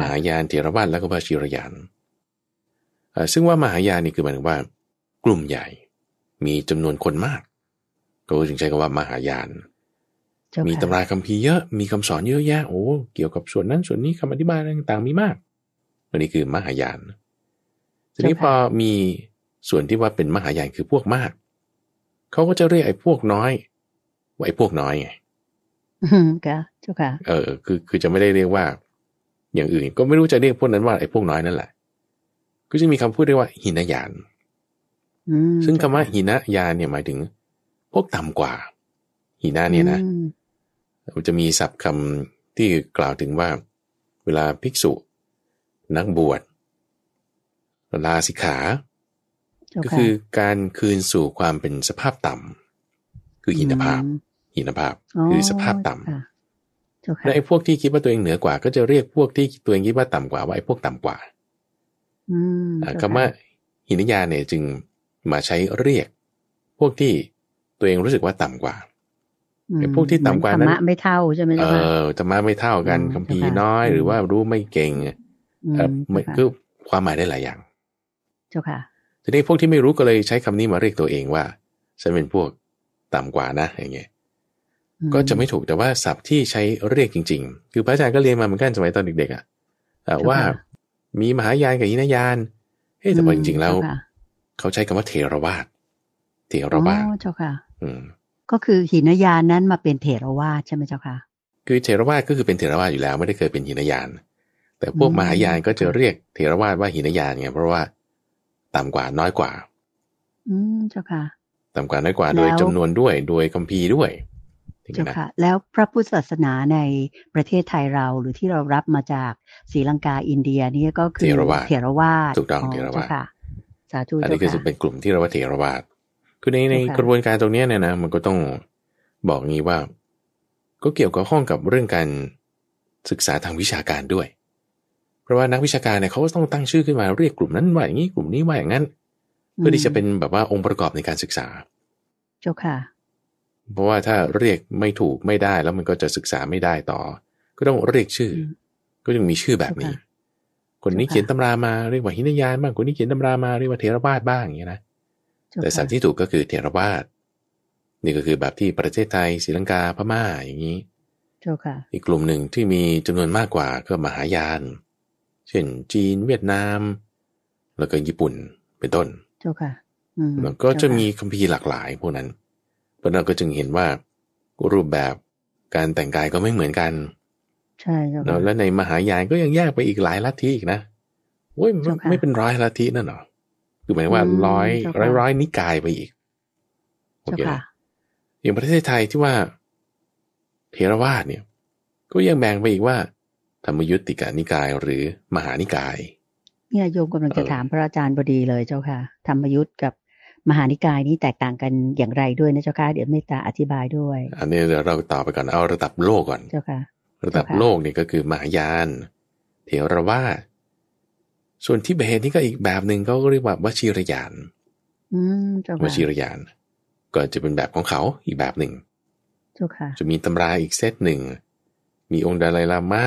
มหายานเทรวาสแล้วก็วชิรยาน ซึ่งว่ามหายานนี่คือหมายถึงว่า กลุ่มใหญ่ มีจำนวนคนมาก ก็จึงใช้คำว่ามหายานเมีตำราคัมภีร์เยอะ มีคำสอนเยอะแยะ โอ้ เกี่ยวกับส่วนนั้น ส่วนนี้คำอธิบายต่างๆมีมากอันนี้คือมหายาน ทีนี้พอมีส่วนที่ว่าเป็นมหายานคือพวกมาก เขาก็จะเรียกไอ้พวกน้อยว่าไอ้พวกน้อยไงค่ะเจ้าค่ะ เออ คือ คือจะไม่ได้เรียกว่า อย่างอื่น ก็ไม่รู้จะเรียกพวกนั้นว่าไอ้พวกน้อยนั่นแหละ ก็จะมีคำพูดเรียกว่า หินยานซึ่งคำว่าหินยานเนี่ยหมายถึง พวกต่ากว่า หินาเนี่ยนะเราจะมีศัพท์คำที่กล่าวถึงว่า เวลาภิกษุนักบวชลาสิกขา ก็คือการคืนสู่ความเป็นสภาพต่ำคือหินภาพ หินภาพ คือสภาพต่ำและไอ้พวกที่คิดว่าตัวเองเหนือกว่า ก็จะเรียกพวกที่ตัวเองคิดว่าต่ำกว่าว่าไอ้พวกต่ำกว่าคำว่าหินยาเนี่ยจึงมาใช้เรียก พวกที่ตัวเองรู้สึกว่าต่ำกว่าไอ้พวกที่ต่ำกว่านั้นธรรมะไม่เท่าใช่ไหมเออธรรมะไม่เท่ากันคมภีน้อย หรือว่ารู้ไม่เก่งเออคือความหมายได้หลายอย่าง เจ้าค่ะ ทีนี้พวกที่ไม่รู้ก็เลยใช้คำนี้มาเรียกตัวเองว่าฉันเป็นพวกต่ำกว่านะ อย่างเงี้ย ก็จะไม่ถูก แต่ว่าศัพท์ที่ใช้เรียกจริง ๆ คือพระอาจารย์ก็เรียนมาเหมือนกันสมัยตอนเด็กๆอ่ะว่ามีมหายานกับยินยาน เฮ้แต่พอจริงๆ แล้ว เขาใช้คำว่าเทรวาสเทรวาสเจ้าค่ะ อืมก็คือหินยานนั้นมาเป็นเถรวาทใช่ไหมเจ้าค่ะ คือเถรวาทก็คือเป็นเถรวาทอยู่แล้วไม่ได้เคยเป็นหินยานแต่พวกมหายานก็จะเรียกเถรวาทว่าหินยานไงเพราะว่าต่ำกว่าน้อยกว่า อืมเจ้าค่ะต่ำกว่าน้อยกว่าโดยจำนวนด้วยโดยคัมภีร์ด้วย เจ้าค่ะแล้วพระพุทธศาสนาในประเทศไทยเราหรือที่เรารับมาจากศรีลังกาอินเดียนี่ก็คือเถรวาทถูกต้องเถรวาทสาธุอันนี้คือเป็นกลุ่มที่เราว่าเถรวาทคือในในกระบวนการตรงนี้เนี่ยนะมันก็ต้องบอกงี้ว่า ก็เกี่ยวกับข้องกับเรื่องการศึกษาทางวิชาการด้วย เพราะว่านักวิชาการเนี่ยเขาก็ต้องตั้งชื่อขึ้นมาเรียกกลุ่มนั้นว่าอย่างนี้กลุ่มนี้ว่าอย่างนั้น เพื่อที่จะเป็นแบบว่าองค์ประกอบในการศึกษาเจ้าค่ะเพราะว่าถ้าเรียกไม่ถูกไม่ได้ แล้วมันก็จะศึกษาไม่ได้ต่อ ก็ต้องเรียกชื่อ ก็ยังมีชื่อแบบนี้ คนนี้เขียนตำรามาเรียกว่าหินยานบ้างคนนี้เขียนตำรามาเรียกว่าเทรวาสบ้างอย่างนี้นะแต่สันที่ถูกก็คือเทรวาสนี่ก็คือแบบที่ประเทศไทยศรีลังกาพม่าอย่างนี้อีกกลุ่มหนึ่งที่มีจำนวนมากกว่าก็มหายาน เช่น จีน เวียดนาม แล้วก็ญี่ปุ่นเป็นต้นแล้วก็จะมีคัมภีร์หลากหลายพวกนั้น เพราะเราก็จึงเห็นว่ารูปแบบการแต่งกายก็ไม่เหมือนกันใช่แล้วแลในมหายานก็ยังแยกไปอีกหลายลัทธิอีกนะโอ้ยไม่เป็นร้อยลัทธินั่นหรอคือหมายว่าร้อยร้อยร้อยนิกายไปอีกโอเคอย่างประเทศไทยที่ว่าเทรวาสเนี่ย ก็ยังแบ่งไปอีกว่า ธรรมยุติกานิกายหรือมหานิกาย เนี่ยโยมกำลังจะถามพระอาจารย์พอดีเลยเจ้าค่ะธรรมยุตกับมหานิกายนี้แตกต่างกันอย่างไรด้วยนะเจ้าค่ะเดี๋ยวเมตตาอธิบายด้วย อันนี้เดี๋ยวเราต่อไปก่อนเอาระดับโลกก่อน เจ้าค่ะระดับโลกเนี่ยก็คือมหายานเทรวาสส่วนที่เบตนี่ก็อีกแบบหนึ่งเขาก็เรียกว่าวชิรยานวชิรยาน ก็จะเป็นแบบของเขาอีกแบบหนึ่ง จะมีตำราอีกเซตหนึ่ง มีองค์ดาลายลามะ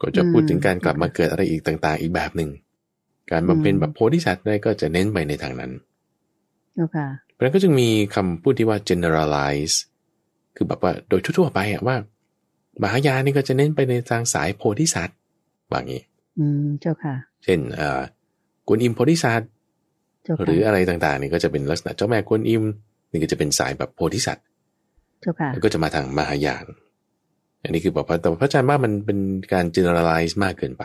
ก็จะพูดถึงการกลับมาเกิดอะไรอีกต่างๆ อีกแบบหนึ่ง การบำเพ็ญแบบโพธิสัตว์ได้ก็จะเน้นไปในทางนั้น เพราะนั้นก็จึงมีคำพูดที่ว่า generalize คือแบบว่าโดยทั่วๆไปอะว่ามหายานี่ก็จะเน้นไปในทางสายโพธิสัตว์บางอย่างอืมเจ้าค่ะ เช่นอ่อกวนอิมโพธิสัตว์ หรืออะไรต่างๆนี่ก็จะเป็นลักษณะเจ้าแม่กวนอิม นี่ก็จะเป็นสายแบบโพธิสัตว์แล้วก็จะมาทางมหายาน อันนี้คือบอกพระแต่พระอาจารย์ว่ามันเป็นการ generalize มากเกินไป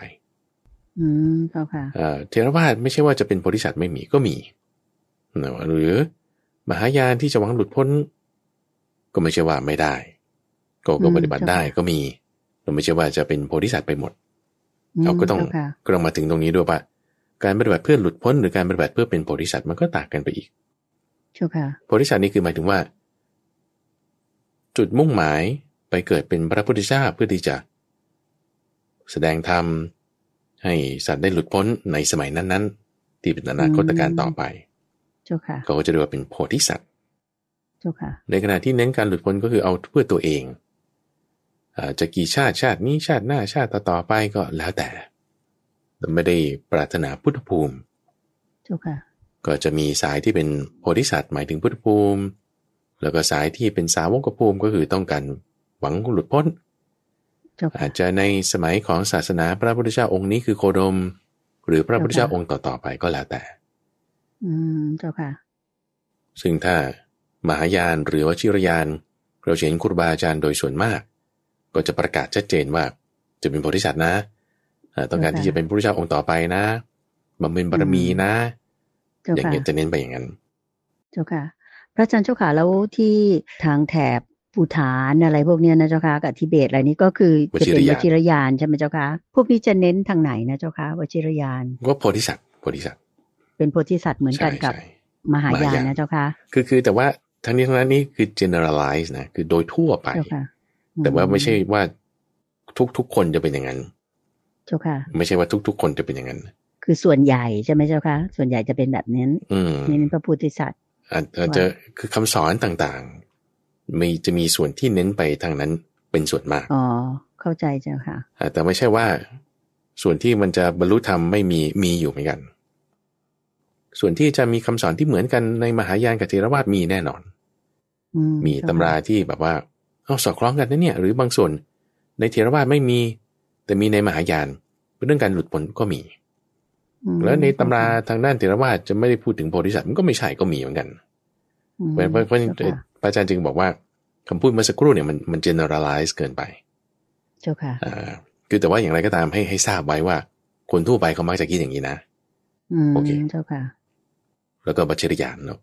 อืมเจ้าค่ะเทรวาสไม่ใช่ว่า จะเป็นโพธิสัตว์ไม่มีก็มี หรือมหายานที่จะหวังหลุดพ้น ก็ไม่ใช่ว่าไม่ได้ ก็ก็ปฏิบัติได้ก็มีเราไม่ใช่ว่าจะเป็นโพธิสัตว์ไปหมดเราก็ต้องก็ต้องมาถึงตรงนี้ด้วยว่าการปฏิบัติเพื่อหลุดพ้น หรือการปฏิบัติเพื่อเป็นโพธิสัตว์มันก็ต่างกันไปอีกโพธิสัตว์นี่คือหมายถึงว่า จุดมุ่งหมายไปเกิดเป็นพระพุทธเจ้าเพื่อที่จะแสดงธรรมให้สัตว์ได้หลุดพ้นในสมัยนั้นๆ ที่เป็นอนาคตการต่อไปเขาก็จะเรียกว่าเป็นโพธิสัตว์ในขณะที่เน้นการหลุดพ้นก็คือเอาเพื่อตัวเองจะกี่ชาติชาตินี้ชาติหน้าชาติต่อไปก็แล้วแต่ไม่ได้ปรารถนาพุทธภูมิ ก็จะมีสายที่เป็นโพธิสัตว์ หมายถึงพุทธภูมิ แล้วก็สายที่เป็นสาวกภูมิ ก็คือต้องการหวังหลุดพ้นอาจจะในสมัยของศาสนาพระพุทธเจ้าองค์นี้คือโคดม หรือพระพุทธเจ้าองค์ต่อๆไปก็แล้วแต่ อืมเจ้าค่ะ ซึ่งถ้ามหายานหรือวชิรยาน เราเห็นครูบาอาจารย์โดยส่วนมากก็จะประกาศชัดเจนว่าจะเป็นโพธิสัตว์นะต้องการที่จะเป็นพระรุทเจ้าองค์ต่อไปนะบำเพ็ญบารมีนะ อย่างเงี้ยจะเน้นไปอย่างนั้นเจ้าค่ะพระอาจารย์เจ้าค่ะแล้วที่ทางแถบปูฐานอะไรพวกเนี้ยนะเจ้าค่ะกับทิเบตอะไรนี้ก็คือจะเป็นวชิรยานใช่ไหมเจ้าค่ะพวกนี้จะเน้นทางไหนนะเจ้าค่ะวชิรยานก็โพธิสัตว์โพธิสัตว์เป็นโพธิสัตว์เหมือนกันกับมหายานนะเจ้าค่ะคือคือแต่ว่าทั้งนี้ทั้งนั้นนี่คือ generalize นะคือโดยทั่วไปแต่ว่าไม่ใช่ว่าทุกทุกคนจะเป็นอย่างนั้นเจ้าค่ะ ไม่ใช่ว่าทุก ๆ คนจะเป็นอย่างนั้นคือส่วนใหญ่ใช่ไหมเจ้าค่ะส่วนใหญ่จะเป็นแบบนั้นนี่เป็นพระพุทธศาสนาอาจจะคือคำสอนต่างๆมีจะมีส่วนที่เน้นไปทางนั้นเป็นส่วนมากอ๋อเข้าใจเจ้าค่ะแต่ไม่ใช่ว่าส่วนที่มันจะบรรลุธรรมไม่มีมีอยู่เหมือนกัน ส่วนที่จะมีคำสอนที่เหมือนกันในมหายานกับเทรวาสมีแน่นอนมีตำราที่แบบว่าเอาสอดคล้องกันนะเนี่ยหรือบางส่วนในเทรวาสไม่มี แต่มีในมหายานเรื่องการหลุดพ้นก็มีแล้วในตำราทางด้านเทรวาสจะไม่ได้พูดถึงโพธิสัตว์มันก็ไม่ใช่ก็มีเหมือนกันเพราะเพราะพระอาจารย์จึงบอกว่า คำพูดเมื่อสักครู่เนี่ยมันมัน generalize เกินไป เจ้าค่ะคือแต่ว่าอย่างไรก็ตามให้ให้ทราบไว้ว่าคนทั่วไปเขามักจะคิดอย่างนี้นะโอเคเจ้าค่ะ แล้วก็บัชริยานเนาะ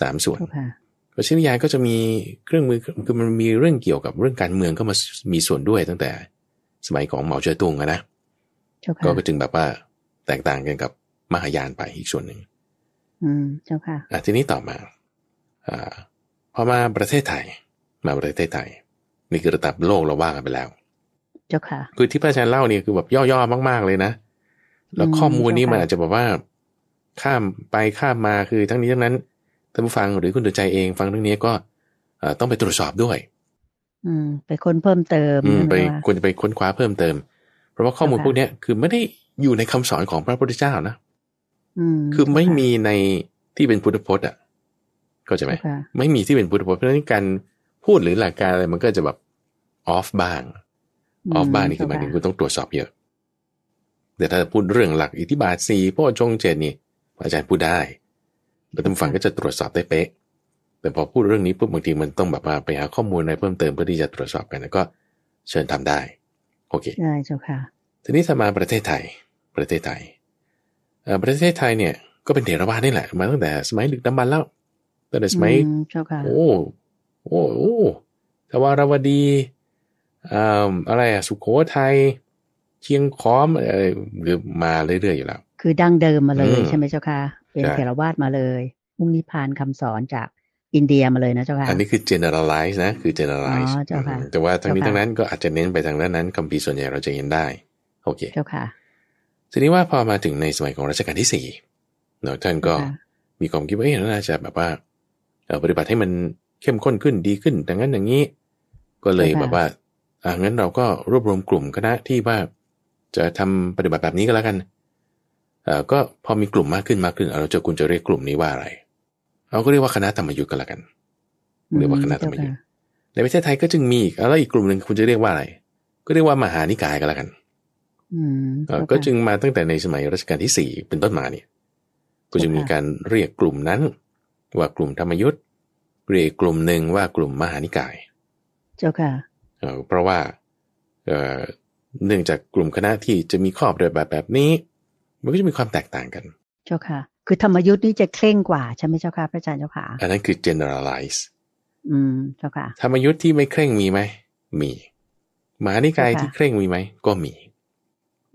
สามส่วนปรัชญาก็ จะมีเครื่องมือคือมันมีเรื่องเกี่ยวกับเรื่องการเมืองก็มามีส่วนด้วยตั้งแต่ สมัยของเหมาเจ๋อตุงนะ ก็จึงแบบว่าแตกต่างกันกับมหายานไปอีกส่วนหนึ่งอืมเจ้าค่ะทีนี้ต่อมา อ่าพอมาประเทศไทยมาประเทศไทยนี่คือระดับโลกเราว่ากันไปแล้ว เจ้าค่ะคือที่พระอาจารย์เล่าเนี่ยคือแบบย่อๆมาก ๆเลยนะแล้วข้อมูลนี้มันอาจจะแบบว่าข้ามไปข้ามมาคือทั้งนี้ทั้งนั้นท่านผู้ฟังหรือคุณตัวใจเองฟังเรื่องนี้ก็ต้องไปตรวจสอบด้วย อืมไปค้นเพิ่มเติมไปควรจะไปค้นคว้าเพิ่มเติม เพราะว่าข้อมูลพวกนี้คือไม่ได้อยู่ในคำสอนของพระพุทธเจ้านะคือไม่มีในที่เป็นพุทธพจน์อ่ะก็ใช่ไหมไม่มีที่เป็นพุทธพจน์เพราะฉะนั้นการพูดหรือหลักการอะไรมันก็จะแบบออฟบ้าง ออฟบ้างนี่คือหมายถึงคุณต้องตรวจสอบ เยอะแต่ถ้าพูดเรื่องหลักอิทธิบาทสี่พ่อชงเจนนี่อาจารย์พูดได้แล้วคุณฟังก็จะตรวจสอบได้เป๊ะ แต่พอพูดเรื่องนี้ปุ๊บบางทีมันต้องแบบว่าไปหาข้อมูลอะไรเพิ่มเติม เพื่อที่จะตรวจสอบกันแล้วก็เชิญทำได้โอเคได้เจ้าค่ะทีนี้ถ้ามาประเทศไทยประเทศไทยประเทศไทยเนี่ยก็เป็นเถรวาทนี่แหละมาตั้งแต่สมัยดึกดำบรรพ์แล้วตั้งแต่สมัยโอ้โอ้โอ้ทวารวดีอะไรอะสุโขทัยเชียงค้อมหรือมาเรื่อยๆอยู่แล้วคือดั้งเดิมมาเลยใช่ไหมเจ้าค่ะเป็นเทรวาสมาเลยมุ่งนิพพานคำสอนจากอินเดียมาเลยนะเจ้าค่ะ อันนี้คือ generalize นะ คือ generalize อ๋อเจ้าค่ะแต่ว่าทั้งนี้ทั้งนั้นก็อาจจะเน้นไปทางด้านนั้นคำพีส่วนใหญ่เราจะเห็นได้ โอเคเจ้าค่ะ ทีนี้ว่าพอมาถึงในสมัยของรัชกาลที่สี่เนาะท่านก็มีความคิดว่าเอ๊ะน่าจะแบบว่าปฏิบัติให้มันเข้มข้นขึ้นดีขึ้นดังนั้นอย่างนี้ก็เลยแบบว่าอ่างั้นเราก็รวบรวมกลุ่มคณะที่ว่าจะทำปฏิบัติแบบนี้ก็แล้วกันก็พอมีกลุ่มมากขึ้นมากขึ้นเราจะคุณจะเรียกกลุ่มนี้ว่าอะไรเราก็เรียกว่าคณะธรรมยุทธ์ก็แล้วกันเรียกว่าคณะธรรมยุทธ์ในประเทศไทยก็จึงมีอีกแล้วอีกกลุ่มหนึ่งคุณจะเรียกว่าอะไร ก็เรียกว่ามหานิกายก็แล้วกันก็จึงมาตั้งแต่ในสมัย รัชกาลที่สี่เป็นต้นมาเนี่ยก็จึงมีการเรียกกลุ่มนั้นว่ากลุ่มธรรมยุทธ์เรียกกลุ่มหนึ่งว่ากลุ่มมหานิกาย เจ้าค่ะ เพราะว่าเนื่องจากกลุ่มคณะที่จะมีข้อปฏิบัติแบบนี้มันก็จะมีความแตกต่างกัน เจ้าค่ะ คือธรรมยุทธ์นี่จะเคร่งกว่าใช่ไหมเจ้าค่ะพระอาจารย์เจ้าค่ะอันนั้นคือ generalize อืมเจ้าค่ะ ธรรมยุทธ์ที่ไม่เคร่งมีไหม มีมหานิกายที่เคร่งมีไหม ก็มี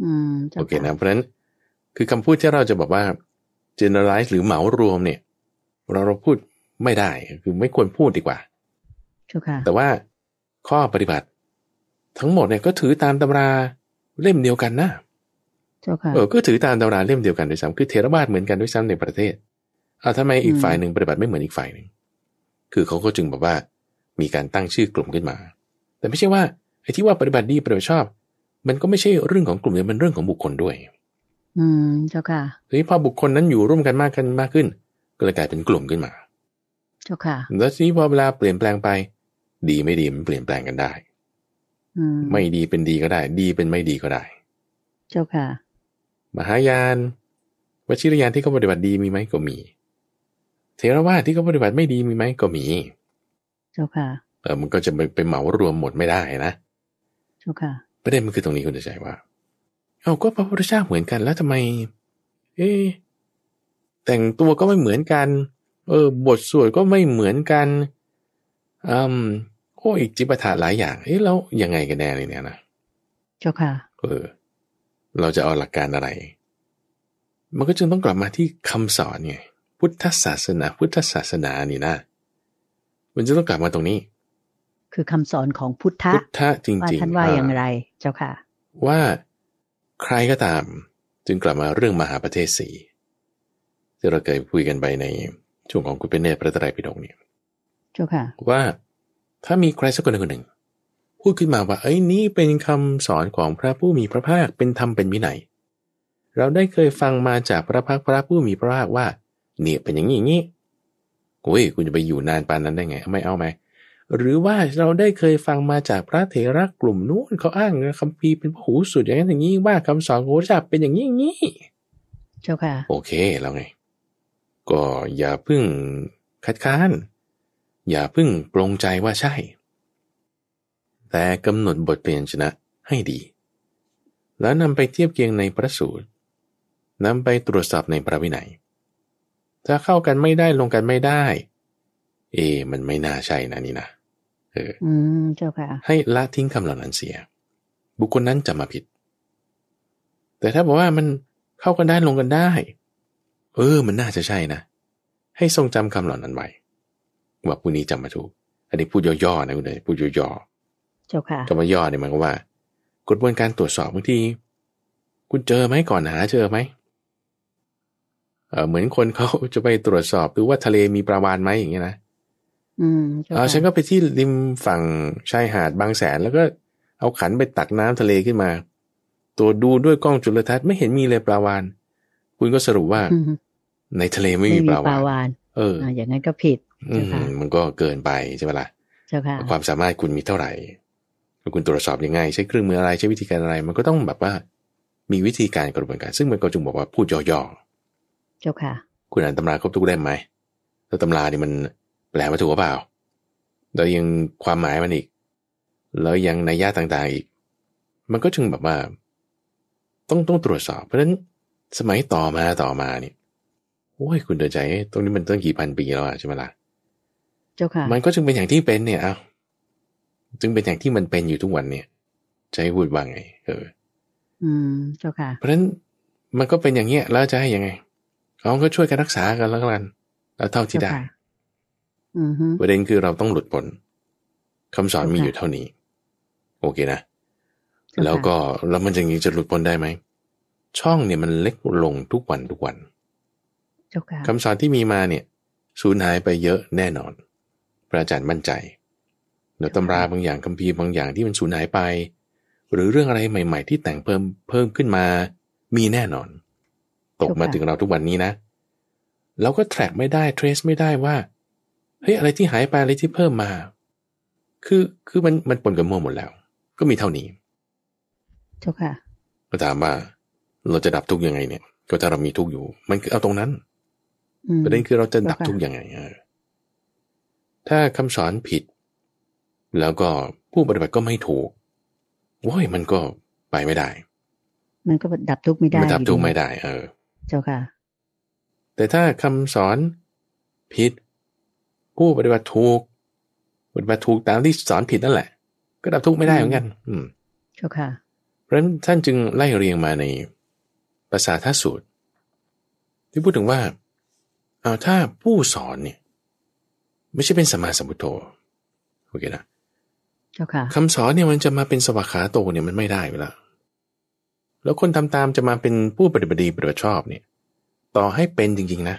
อืมโอเคนะ เพราะฉะนั้นคือคำพูดที่เราจะบอกว่า generalize หรือเหมารวม เนี่ย เราเราพูดไม่ได้ คือไม่ควรพูดดีกว่า่คะแต่ว่าข้อปฏิบัติทั้งหมดเนี่ยก็ถือตามตำราเล่มเดียวกันนะเออก็ถือตามตำราเล่มเดียวกันด้วยซ้ำคือเทรวาทเหมือนกันด้วยซ้ำในประเทศอ่าทำไมอีกฝ่ายหนึ่งปฏิบัติไม่เหมือนอีกฝ่ายหนึ่งคือเขาก็จึงบอกว่า มีการตั้งชื่อกลุ่มขึ้นมา แต่ไม่ใช่ว่าไอ้ที่ว่าปฏิบัติดีปฏิบัติชอบ มันก็ไม่ใช่เรื่องของกลุ่มเดียวมันเรื่องของบุคคลด้วย อืมเจ้าค่ะทีนี้พอบุคคลนั้นอยู่ร่วมกันมากกันมากขึ้น ก็เลยกลายเป็นกลุ่มขึ้นมา เจ้าค่ะ แล้วทีนี้พอเวลาเปลี่ยนแปลงไป ดีไม่ดีมันเปลี่ยนแปลงกันได้ อืมไม่ดีเป็นดีก็ได้ ดีเป็นไม่ดีก็ได้ เจ้าค่ะมหายานวชิรยานที่เขาปฏิบัติดีมีไหมก็มีเทรวาที่เขาปฏิบัติไม่ดีมีไหมก็มี เจ้าค่ะ เออมันก็จะไปเหมารวมหมดไม่ได้นะเจ้าค่ะประเด็นมันคือตรงนี้คุณจะใจว่าเอาก็พระพุทธเจ้าเหมือนกันแล้วทำไม เอ๊แต่งตัวก็ไม่เหมือนกัน เออบทสวดก็ไม่เหมือนกันอืมโอ้อีกจิปถาหลายอย่างเอ๊ะแล้วยังไงกันแน่เลยเนี่ยนะเจ้าค่ะเออเราจะเอาหลักการอะไร มันก็จึงต้องกลับมาที่คำสอนไงพุทธศาสนา พุทธศาสนานี่นะ มันจะต้องกลับมาตรงนี้ คือคำสอนของพุทธะพุทธะจริงๆว่าท่านว่าอย่างไร เจ้าค่ะ ว่าใครก็ตามจึงกลับมาเรื่องมหาประเทศสีที่เราเคยพูดกันไปใน ช่วงของคุณเป็นเนตรพระตรัยปิฎกเนี่ยเจ้าค่ะ ว่าถ้ามีใครสักคนหนึ่งพูดขึ้นมาว่าเอ้ยนี่เป็นคำสอนของพระผู้มีพระภาคเป็นธรรมเป็นวินัยเราได้เคยฟังมาจากพระพักพระผู้มีพระภาคว่าเนี่ยเป็นอย่างนี้อย่างนี้อุ้ยคุณจะไปอยู่นานปานนั้นได้ไง ไม่เอาไหมหรือว่าเราได้เคยฟังมาจากพระเถระกลุ่มนู้นเขาอ้างคำพีเป็นพระหูสุดอย่างนั้นอย่างนี้ ว่าคำสอนของพระเจ้าเป็นอย่างนี้อย่างนี้เจ้าค่ะโอเคแล้วไงก็อย่าพึ่งคัดค้าน อย่าพึ่งปรงใจว่าใช่แต่กำหนดบทเปลี่ยนชนะ ให้ดี แล้วนำไปเทียบเคียงในพระสูตรนำไปตรวจสอบในพระวินัย ถ้าเข้ากันไม่ได้ลงกันไม่ได้ เอ มันไม่น่าใช่นะนี่นะ เออ อืม เจ้าค่ะ ให้ละทิ้งคำเหล่านั้นเสีย บุคคลนั้นจะมาผิด แต่ถ้าบอกว่ามันเข้ากันได้ลงกันได้ เออ มันน่าจะใช่นะ ให้ทรงจำคำเหล่านั้นไว้ว่าผู้นี้จำมาถูก อันนี้พูดย่อๆนะคุณเลยพูดย่อๆจ้าค่ะคำว่าย่อเนี่ยมันก็ว่ากระบวนการตรวจสอบบางทีคุณเจอไหมก่อนหาเจอไหมเหมือนคนเขาจะไปตรวจสอบดูว่าทะเลมีปลาวานไหมอย่างเงี้ยนะอืมอ๋อฉันก็ไปที่ริมฝั่งชายหาดบางแสน แล้วก็เอาขันไปตักน้ำทะเลขึ้นมา ตัวดูด้วยกล้องจุลทรรศน์ไม่เห็นมีเลยปลาวานคุณก็สรุปว่าในทะเลไม่มีปลาวาน เออ อย่างนั้นก็ผิด อืมมันก็เกินไปใช่ไหมล่ะ ความสามารถคุณมีเท่าไหร่คุณตรวจสอบอยังไงใช้เครื่องมืออะไรใช้วิธีการอะไร มันก็ต้องแบบว่า มีวิธีการกระบวนการซึ่งมันก็จึงบอกว่าพูดย่อๆเจ้าค่ะคุณอ่านตำราครบทุกเล่มไหมแล้วตำรานี่มันแปลว่าถูกเปล่าแล้วยังความหมายมันอีก แล้วยังนัยยะต่างๆอีกมันก็จึงแบบว่า ต้องต้องตรวจสอบ เพราะฉะนั้นสมัยต่อมาต่อมาเนี่ยโอ้ยคุณเดินใจ ตรงนี้มันตั้งกี่พันปีแล้วใช่ไหมล่ะเจ้าค่ะมันก็จึงเป็นอย่างที่เป็นเนี่ยเอาจึงเป็นอย่างที่มันเป็นอยู่ทุกวันเนี่ยจะให้พูดว่าไงเอออืมเจ้าค่ะ เพราะฉะนั้นมันก็เป็นอย่างเงี้ยแล้วจะให้ยังไงเราก็ช่วยกันรักษากันแล้วกันแล้วเท่าที่ได้ประเด็นคือเราต้องหลุดพ้นคำสอนมีอยู่เท่านี้ โอเคนะ แล้วก็แล้วมันอย่างนี้จะหลุดพ้นได้ไหมช่องเนี่ยมันเล็กลงทุกวันทุกวันคำสอนที่มีมาเนี่ย สูญหายไปเยอะแน่นอนพระอาจารย์มั่นใจเนื้อตำราบางอย่างคัมภีร์บางอย่างที่มันสูญหายไป หรือเรื่องอะไรใหม่ๆ ที่แต่งเพิ่มเพิ่มขึ้นมา มีแน่นอน ตกมาถึงเราทุกวันนี้นะเราก็แทร็กไม่ได้เทรสไม่ได้ว่าเฮ้ยอะไรที่หายไปอะไรที่เพิ่มมาคือคือมันมันปนกันมั่วหมดแล้ว ก็มีเท่านี้เจ้าค่ะก็ถามว่า เราจะดับทุกยังไงเนี่ย ก็ถ้าเรามีทุกอยู่ มันคือเอาตรงนั้นประเด็นคือเราจะดับทุกยังไงถ้าคำสอนผิดแล้วก็ผู้ปฏิบัติก็ไม่ถูกว้ยมันก็ไปไม่ได้ มันก็ดับทุกข์ไม่ได้มันดับทุกข์ไม่ได้ เออ เจ้าค่ะ แต่ถ้าคำสอนผิดผู้ปฏิบัติถูกปฏิบัติถูก ตามที่สอนผิดนั่นแหละ ก็ดับทุกข์ไม่ได้เหมือนกัน อืม เจ้าค่ะ เพราะฉะนั้นท่านจึงไล่เรียงมาในภาษาท่าสูตร ที่พูดถึงว่าเอาถ้าผู้สอนเนี่ย ไม่ใช่เป็นสมาสัมพุทโธโอเคนะจ้าค่ะคำสอนเนี่ยมันจะมาเป็นสวัสขาโตเนี่ยมันไม่ได้ไปละแล้วคนทำตามจะมาเป็นผู้ปฏิบัติดีปฏิบัติชอบเนี่ย ต่อให้เป็นจริง ๆ นะ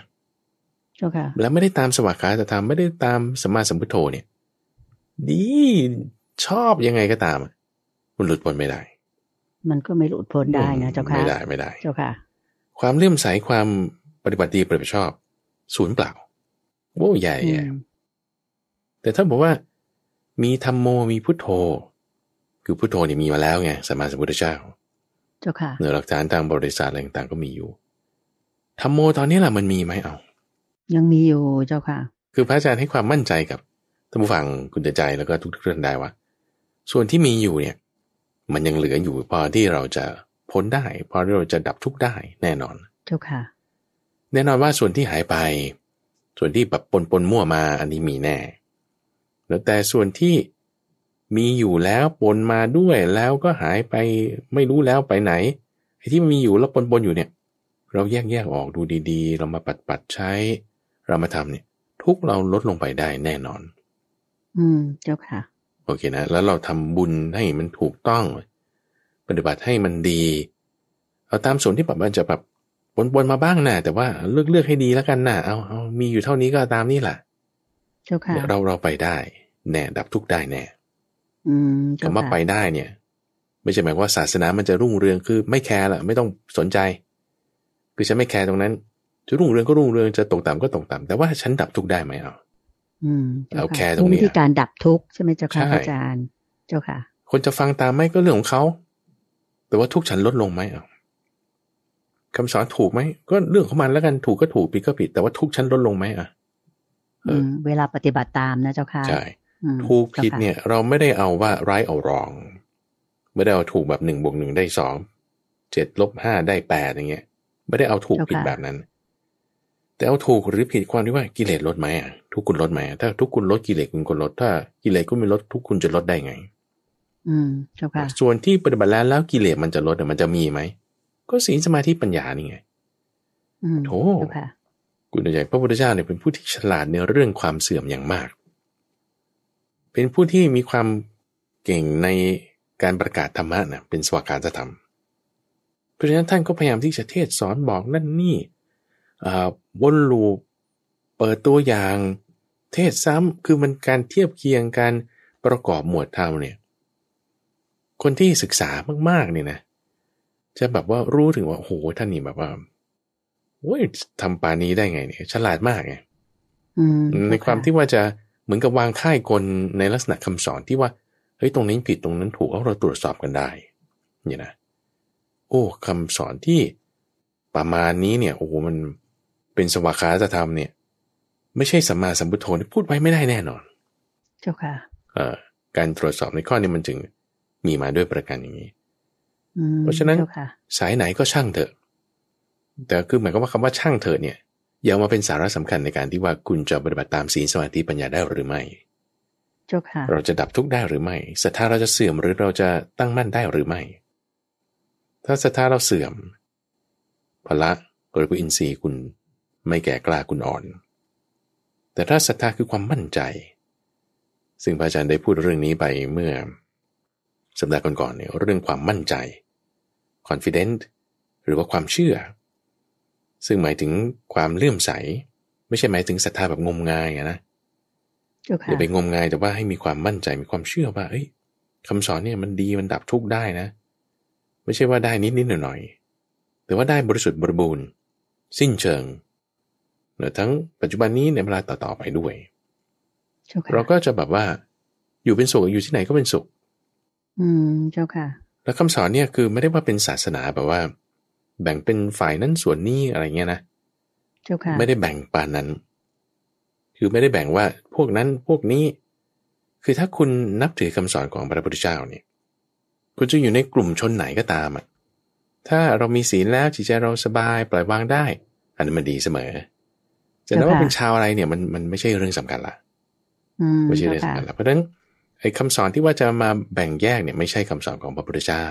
เจ้าค่ะแล้วไม่ได้ตามสวัสขาแต่ทำไม่ได้ตามสมมาสัมพุทโธเนี่ย ดีชอบยังไงก็ตามมันหลุดพ้นไม่ได้ มันก็ไม่หลุดพ้นได้นะเจ้าค่ะ ไม่ได้ไม่ได้ เจ้าค่ะ ความเลื่อมใสความปฏิบัติดีปฏิบัติชอบศูนย์เปล่า โอ้ใหญ่แต่ถ้าบอกว่ามีธรรมโมมีพุทโธ คือพุทโธเนี่ยมีมาแล้วไงสมมาสมพุทธเจ้าเจ้า ค่ะเนื้อหลักฐานทางบริษัทอะไรต่างๆ ก็มีอยู่ธรรมโมตอนนี้แหละมันมีไหมเอา ยังมีอยู่เจ้าค่ะ คือพระอาจารย์ให้ความมั่นใจกับท่านผู้ฟังคุณเดใจแล้วก็ทุกๆท่านได้ว่า ส่วนที่มีอยู่เนี่ย มันยังเหลืออยู่ พอที่เราจะพ้นได้พอที่เราจะดับทุกข์ได้ แน่นอนเจ้าค่ะ แน่นอนว่าส่วนที่หายไป ส่วนที่แบบปนปนมั่วมาอันนี้มีแน่แต่ส่วนที่มีอยู่แล้วปนมาด้วยแล้วก็หายไปไม่รู้แล้วไปไหนไอ้ที่มีอยู่แล้วปนปนอยู่เนี่ย เราแยกแยกออกดูดีๆ เรามาปัดปัดใช้ เรามาทำเนี่ยทุกเราลดลงไปได้แน่นอน อืมเจ้าค่ะ โอเค นะแล้วเราทำบุญให้มันถูกต้องปฏิบัติให้มันดี เอาตามส่วนที่แบบมันจะแบบปนปนมาบ้างนะแต่ว่าเลือกเลือกให้ดีแล้วกันนะเอาเอามีอยู่เท่านี้ก็ตามนี่แหละเจ้าค่ะเราเราไปได้แน่ ดับทุกได้ แน่คำว่าไปได้เนี่ย ไม่ใช่หมายว่าศาสนามันจะรุ่งเรืองคือ ไม่แคร์ละไม่ต้องสนใจคือฉันไม่แคร์ตรงนั้น จะรุ่งเรืองก็รุ่งเรืองจะตกต่ำก็ตกต่ำแต่ว่าฉันดับทุกได้ไหมเอาเอาแคร์ตรงนี้ที่การดับทุกใช่ไหมเจ้าค่ะอาจารย์ เจ้าค่ะ คนจะฟังตามไหมก็เรื่องของเขาแต่ว่าทุกฉันลดลงไหมเอาคำสอนถูกไหม ก็เรื่องของมันแล้วกันถูกก็ถูกผิดก็ผิดแต่ว่าทุกชั้นลดลงไหมอ่ะเวลาปฏิบัติตามนะเจ้าค่ะใช่ถูกผิดเนี่ย เราไม่ได้เอาว่าร้ายเอารองไม่ได้เอาถูกแบบหนึ่งบวกหนึ่งได้สองเจ็ดลบห้าได้แปดอย่างเงี้ย ไม่ได้เอาถูกผิดแบบนั้น แต่เอาถูกหรือผิดความที่ว่ากิเลสลดไหมอ่ะทุกคุณลดไหม ถ้าทุกคุณลดกิเลสคุณก็ลดถ้ากิเลสก็ไม่ลด ทุกคุณจะลดได้ไง อืมเจ้าค่ะส่วนที่ปฏิบัติแล้วแล้วกิเลสมันจะลดมันจะมีไหมก็ศีลสมาธิปัญญานี่ไงโถคุณอาจารย์พระพุทธเจ้าเนี่ยเป็นผู้ที่ฉลาดในเรื่องความเสื่อมอย่างมากเป็นผู้ที่มีความเก่งในการประกาศธรรมะนะเป็นสวากาะธรรม เพราะฉะนั้นท่านก็พยายามที่จะเทศสอนบอกนั่นนี่วนลูปเปิดตัวอย่างเทศซ้ำคือมันการเทียบเคียงการประกอบหมวดธรรมเนี่ย คนที่ศึกษามากๆ เนี่ยนะ จะแบบว่ารู้ถึงว่าโอ้โหท่านนี่แบบว่าโอ้ยทำปานี้ได้ไง เนี่ย ฉลาดมากไงในความที่ว่าจะมือนกับวางค่ายกลในลักษณะคำสอนที่ว่า เฮ้ยตรงนี้ผิดตรงนั้นถูกเอาเราตรวจสอบกันได้เนี่ยนะ โอ้คำสอนที่ประมาณนี้ เนี่ยโอ้โหมันเป็นสวากขาธรรมเนี่ย ไม่ใช่สัมมาสัมพุทโธพูดไว้ไม่ได้แน่นอน เจ้าค่ะเอ่อการตรวจสอบในข้อนี้มันจึงมีมาด้วยประการอย่างนี้เพราะฉะนั้นสายไหนก็ช่างเถอะ แต่คือหมายความว่าคำว่าช่างเถอะเนี่ยยังมาเป็นสาระสำคัญในการที่ว่าคุณจะปฏิบัติตามศีลสมาธิปัญญาได้หรือไม่เจค่ะเราจะดับทุกข์ได้หรือไม่ ศรัทธาเราจะเสื่อมหรือเราจะตั้งมั่นได้หรือไม่ ถ้าศรัทธาเราเสื่อมพละหรืออินทรีย์คุณไม่แก่กล้าคุณอ่อน แต่ถ้าศรัทธาคือความมั่นใจ ซึ่งพระอาจารย์ได้พูดเรื่องนี้ไปเมื่อ สัปดาห์ก่อนๆเนี่ยเรื่องความมั่นใจ confident หรือว่าความเชื่อซึ่งหมายถึงความเลื่อมใส ไม่ใช่หมายถึงศรัทธาแบบงมงายนะอย่าไปงมงายแต่ว่าให้มีความมั่นใจมีความเชื่อว่าเอ้ยคำสอนเนี่ยมันดีมันดับทุกข์ได้นะ ไม่ใช่ว่าได้นิดนิดหน่อยหน่อยแต่ว่าได้บริสุทธิ์บริบูรณ์ สิ้นเชิงเนทั้งปัจจุบันนี้ในเวลาต่อๆไปด้วยเราก็จะแบบว่า อยู่เป็นสุขอยู่ที่ไหนก็เป็นสุข อืมเจ้าค่ะ แล้วคำสอนเนี่ยคือไม่ได้ว่าเป็นศาสนาแบบว่าแบ่งเป็นฝ่ายนั้นส่วนนี้อะไรเงี้ยนะไม่ได้แบ่งปานนั้น คือไม่ได้แบ่งว่า พวกนั้นพวกนี้ คือถ้าคุณนับถือคำสอนของพระพุทธเจ้าเนี่ย คุณจะอยู่ในกลุ่มชนไหนก็ตามอ่ะถ้าเรามีศีลแล้วจิตใจเราสบายปล่อยวางได้ อันนั้นมันดีเสมอ จะนับว่าเป็นชาวอะไรเนี่ย มันมันไม่ใช่เรื่องสำคัญละไม่ใช่เรื่องสำคัญละเพราะฉะนั้นไอ้คำสอนที่ว่าจะมาแบ่งแยกเนี่ย ไม่ใช่คำสอนของพระพุทธเจ้า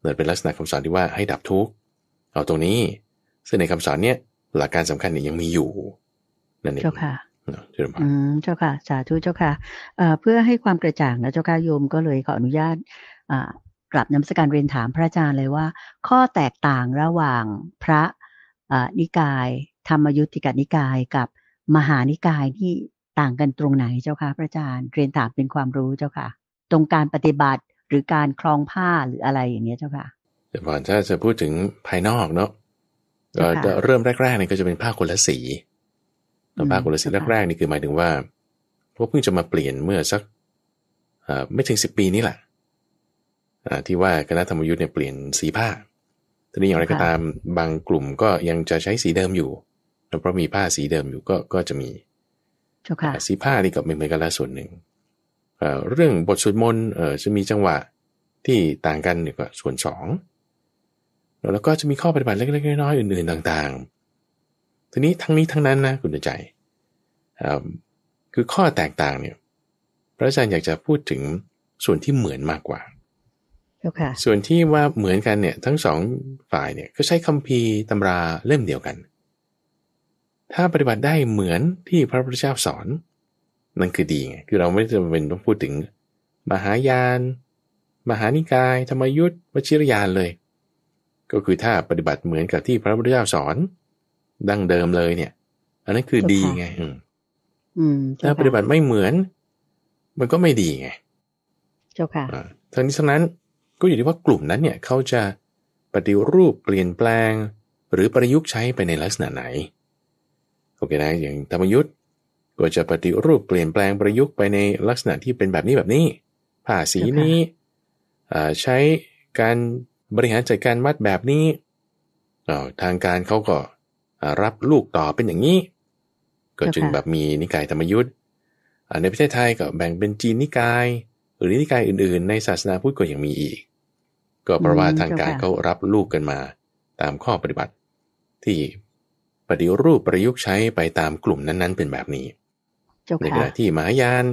เกิดเป็นลักษณะคำสอนที่ว่าให้ดับทุกขเอาตรงนี้ซึ่งในคำสอนเนี้ยหลักการสำคัญเนี่ย ยังมีอยู่ นั่นเองเจ้าค่ะอืม เจ้าค่ะ สาธุเจ้าค่ะเพื่อให้ความกระจ่างนะเจ้าค่ะโยม ก็เลยขออนุญาตกลับนำสการเรียนถามพระอาจารย์เลยว่า ข้อแตกต่างระหว่างพระนิกาย ธรรมยุติกนิกายกับมหานิกายที่ต่างกันตรงไหนเจ้าค่ะพระอาจารย์ เรียนถามเป็นความรู้เจ้าค่ะ ตรงการปฏิบัติหรือการคลองผ้าหรืออะไรอย่างเงี้ยเจ้าค่ะแต่ก่อนถ้าจะพูดถึงภายนอกเนาะเริ่มแรกๆนี่ก็จะเป็นผ้าคนละสีผ้าคนละสีแรกๆนี่คือหมายถึงว่าพวกเพิ่งจะมาเปลี่ยนเมื่อสักไม่ถึงสิบปีนี่แหละที่ว่าคณะธรรมยุทธ์เนี่ยเปลี่ยนสีผ้า ทีนี้อย่างไรก็ตามบางกลุ่มก็ยังจะใช้สีเดิมอยู่ เพราะมีผ้าสีเดิมอยู่ก็ก็จะมี สีผ้านี่ก็เป็นเหมือนกันละส่วนหนึ่งเรื่องบทสวดมนต์จะมีจังหวะที่ต่างกันเนี่ยก็ส่วนสองแล้วก็จะมีข้อปฏิบัติเล็กๆน้อยๆอื่นๆต่างๆ ทีนี้ทั้งนี้ทั้งนั้นนะคุณใจ คือข้อแตกต่างเนี่ยพระอาจารย์อยากจะพูดถึงส่วนที่เหมือนมากกว่า ส่วนที่ว่าเหมือนกันเนี่ยทั้งสองฝ่ายเนี่ยก็ใช้คัมภีร์ตำราเล่มเดียวกัน ถ้าปฏิบัติได้เหมือนที่พระพุทธเจ้าสอน นั่นคือดีไงคือเราไม่จำเป็นต้องพูดถึง มหายาน มหานิกายธรรมยุทธวชิรยานเลยก็คือถ้าปฏิบัติเหมือนกับที่พระพุทธเจ้าสอนดั้งเดิมเลย เนี่ย อันนั้นคือดีไงถ้าปฏิบัติไม่เหมือน มันก็ไม่ดีไงเจ้าค่ะทั้งนี้ทั้งนั้นก็อยู่ที่ว่ากลุ่มนั้นเนี่ย เขาจะปฏิรูปเปลี่ยนแปลง หรือประยุกต์ใช้ไปในลักษณะไหน โอเคนะอย่างธรรมยุทธ์ก็จะปฏิรูปเปลี่ยนแปลงประยุกต์ไปในลักษณะที่เป็นแบบนี้แบบนี้ผ่าสีนี้ใช้การบริหารจัดการวัดแบบนี้ ทางการเขาก็รับลูกต่อเป็นอย่างนี้ ก็จึงแบบมีนิกายธรรมยุทธ์ในประเทศไทยก็แบ่งเป็นจีนนิกาย หรือนิกายอื่นๆ ในศาสนาพุทธก็ยังมีอีก ก็เพราะว่าทางการเขารับลูกกันมาตามข้อปฏิบัติ ที่ปฏิรูปประยุกต์ใช้ไปตามกลุ่มนั้นๆ เป็นแบบนี้ในขณะที่มหายาน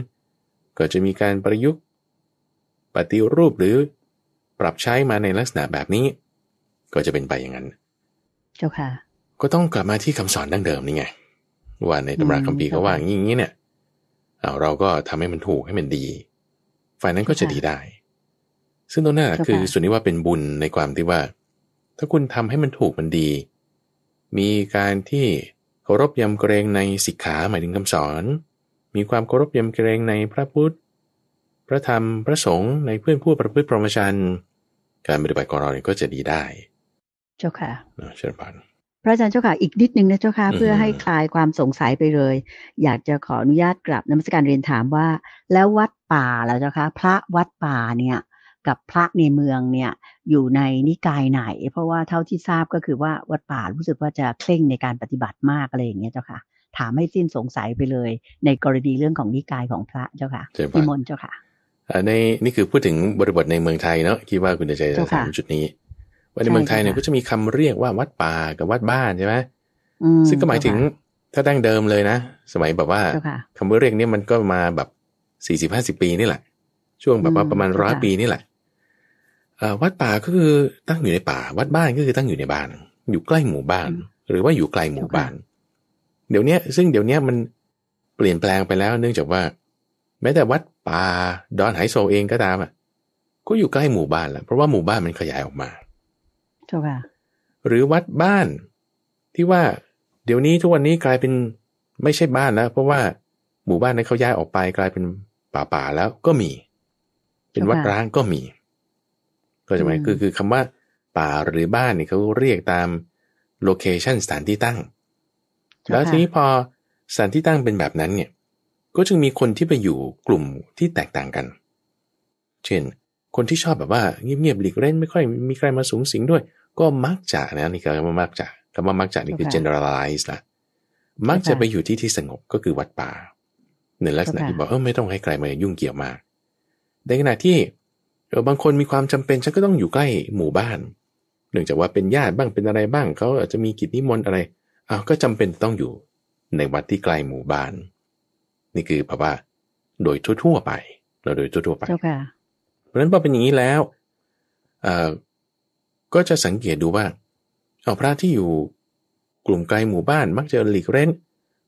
ก็จะมีการประยุกต์ ปฏิรูปหรือปรับใช้มาในลักษณะแบบนี้ ก็จะเป็นไปอย่างนั้น เจ้าค่ะ ก็ต้องกลับมาที่คำสอนดั้งเดิมนี่ไงว่าในตำราคัมภีร์เขาว่าอย่างนี้เนี่ยเาเราก็ทำให้มันถูกให้มันดี ฝ่ายนั้นก็จะดีได้ ซึ่งตรงนั้นคือส่วนนี้ว่าเป็นบุญในความที่ว่า ถ้าคุณทำให้มันถูกมันดี มีการที่เคารพยำเกรงในสิกขาหมายถึงคำสอน มีความเคารพยำเกรงในพระพุทธพระธรรมพระสงฆ์ในเพื่อนผู้ประพฤติพรหมจรรย์การปฏิบัติของเราเนี่ยก็จะดีได้ เจ้าค่ะเชิญพันพระอาจารย์เจ้าค่ะอีกนิดนึงนะเจ้าค่ะเพื่อให้คลายความสงสัยไปเลย อยากจะขออนุญาตกลับนมัสการเรียนถามว่าแล้ววัดป่าแล้วเจ้าค่ะพระวัดป่าเนี่ย กับพระในเมืองเนี่ยอยู่ในนิกายไหน เพราะว่าเท่าที่ทราบก็คือว่าวัดป่ารู้สึกว่าจะเคร่งในการปฏิบัติมากอะไรอย่างเงี้ยเจ้าค่ะถามให้สิ้นสงสัยไปเลย ในกรณีเรื่องของนิกายของพระเจ้าค่ะพิมนเจ้าค่ะในนี่คือพูดถึงบริบทในเมืองไทยเนาะคิดว่าคุณใจจะถามจุดนี้ ว่าในเมืองไทยเนี่ยก็จะมีคำเรียกว่าวัดป่ากับวัดบ้านใช่ไหมซึ่งก็หมายถึงถ้าตั้งเดิมเลยนะ สมัยแบบว่าคำว่าเรียกเนี่ยมันก็มาแบบสี่สิบห้าสิบปีนี่แหละช่วงแบบว่าประมาณร้อยปีนี่แหละวัดป่าก็คือตั้งอยู่ในป่า วัดบ้านก็คือตั้งอยู่ในบ้าน อยู่ใกล้หมู่บ้าน หรือว่าอยู่ไกลหมู่บ้าน เดี๋ยวนี้ซึ่งเดี๋ยวนี้มันเปลี่ยนแปลงไปแล้ว เนื่องจากว่าแม้แต่วัดป่าดอนไหโซเองก็ตามอ่ะก็อยู่ใกล้หมู่บ้านละเพราะว่าหมู่บ้านมันขยายออกมาถูกค่ะ หรือวัดบ้าน ที่ว่าเดี๋ยวนี้ทุกวันนี้กลายเป็นไม่ใช่บ้านแล้ว เพราะว่าหมู่บ้านนั้นเขาย้ายออกไป กลายเป็นป่าป่าแล้วก็มี เป็นวัดร้างก็มี ก็จะหมายคือคือคำว่า ป่าหรือบ้านเนี่ยเขาเรียกตามโลเคชันสถานที่ตั้งแล้วทีนี้พอสถานที่ตั้งเป็นแบบนั้นเนี่ยก็จึงมีคนที่ไปอยู่กลุ่มที่แตกต่างกัน เช่น คนที่ชอบแบบว่า เงียบๆหลีกเล่นไม่ค่อยมีใครมาสูงสิงด้วย ก็มักจะนะนี่ก็มักจะคำว่ามักจะนี่คือ generalize นะมักจะไปอยู่ที่ที่สงบก็คือวัดป่าในลักษณะที่บอกเออไม่ต้องให้ใครมายุ่งเกี่ยวมาก ในขณะที่เออบางคนมีความจำเป็น ฉันก็ต้องอยู่ใกล้หมู่บ้าน เนื่องจากว่าเป็นญาติบ้างเป็นอะไรบ้างเขาอาจจะมีกิจนิมนต์อะไรอ้าวก็จำเป็นต้องอยู่ในวัดที่ไกลหมู่บ้านนี่คือแาะว่า โดยทั่วๆไปเราโดยทั่วๆไปเพราะฉะนั้นพอเป็นอย่างนี้แล้วเอ่อก็จะสังเกตดูว่าเอาพระที่อยู่กลุ่มไกลหมู่บ้าน มักจะหลีกเล่น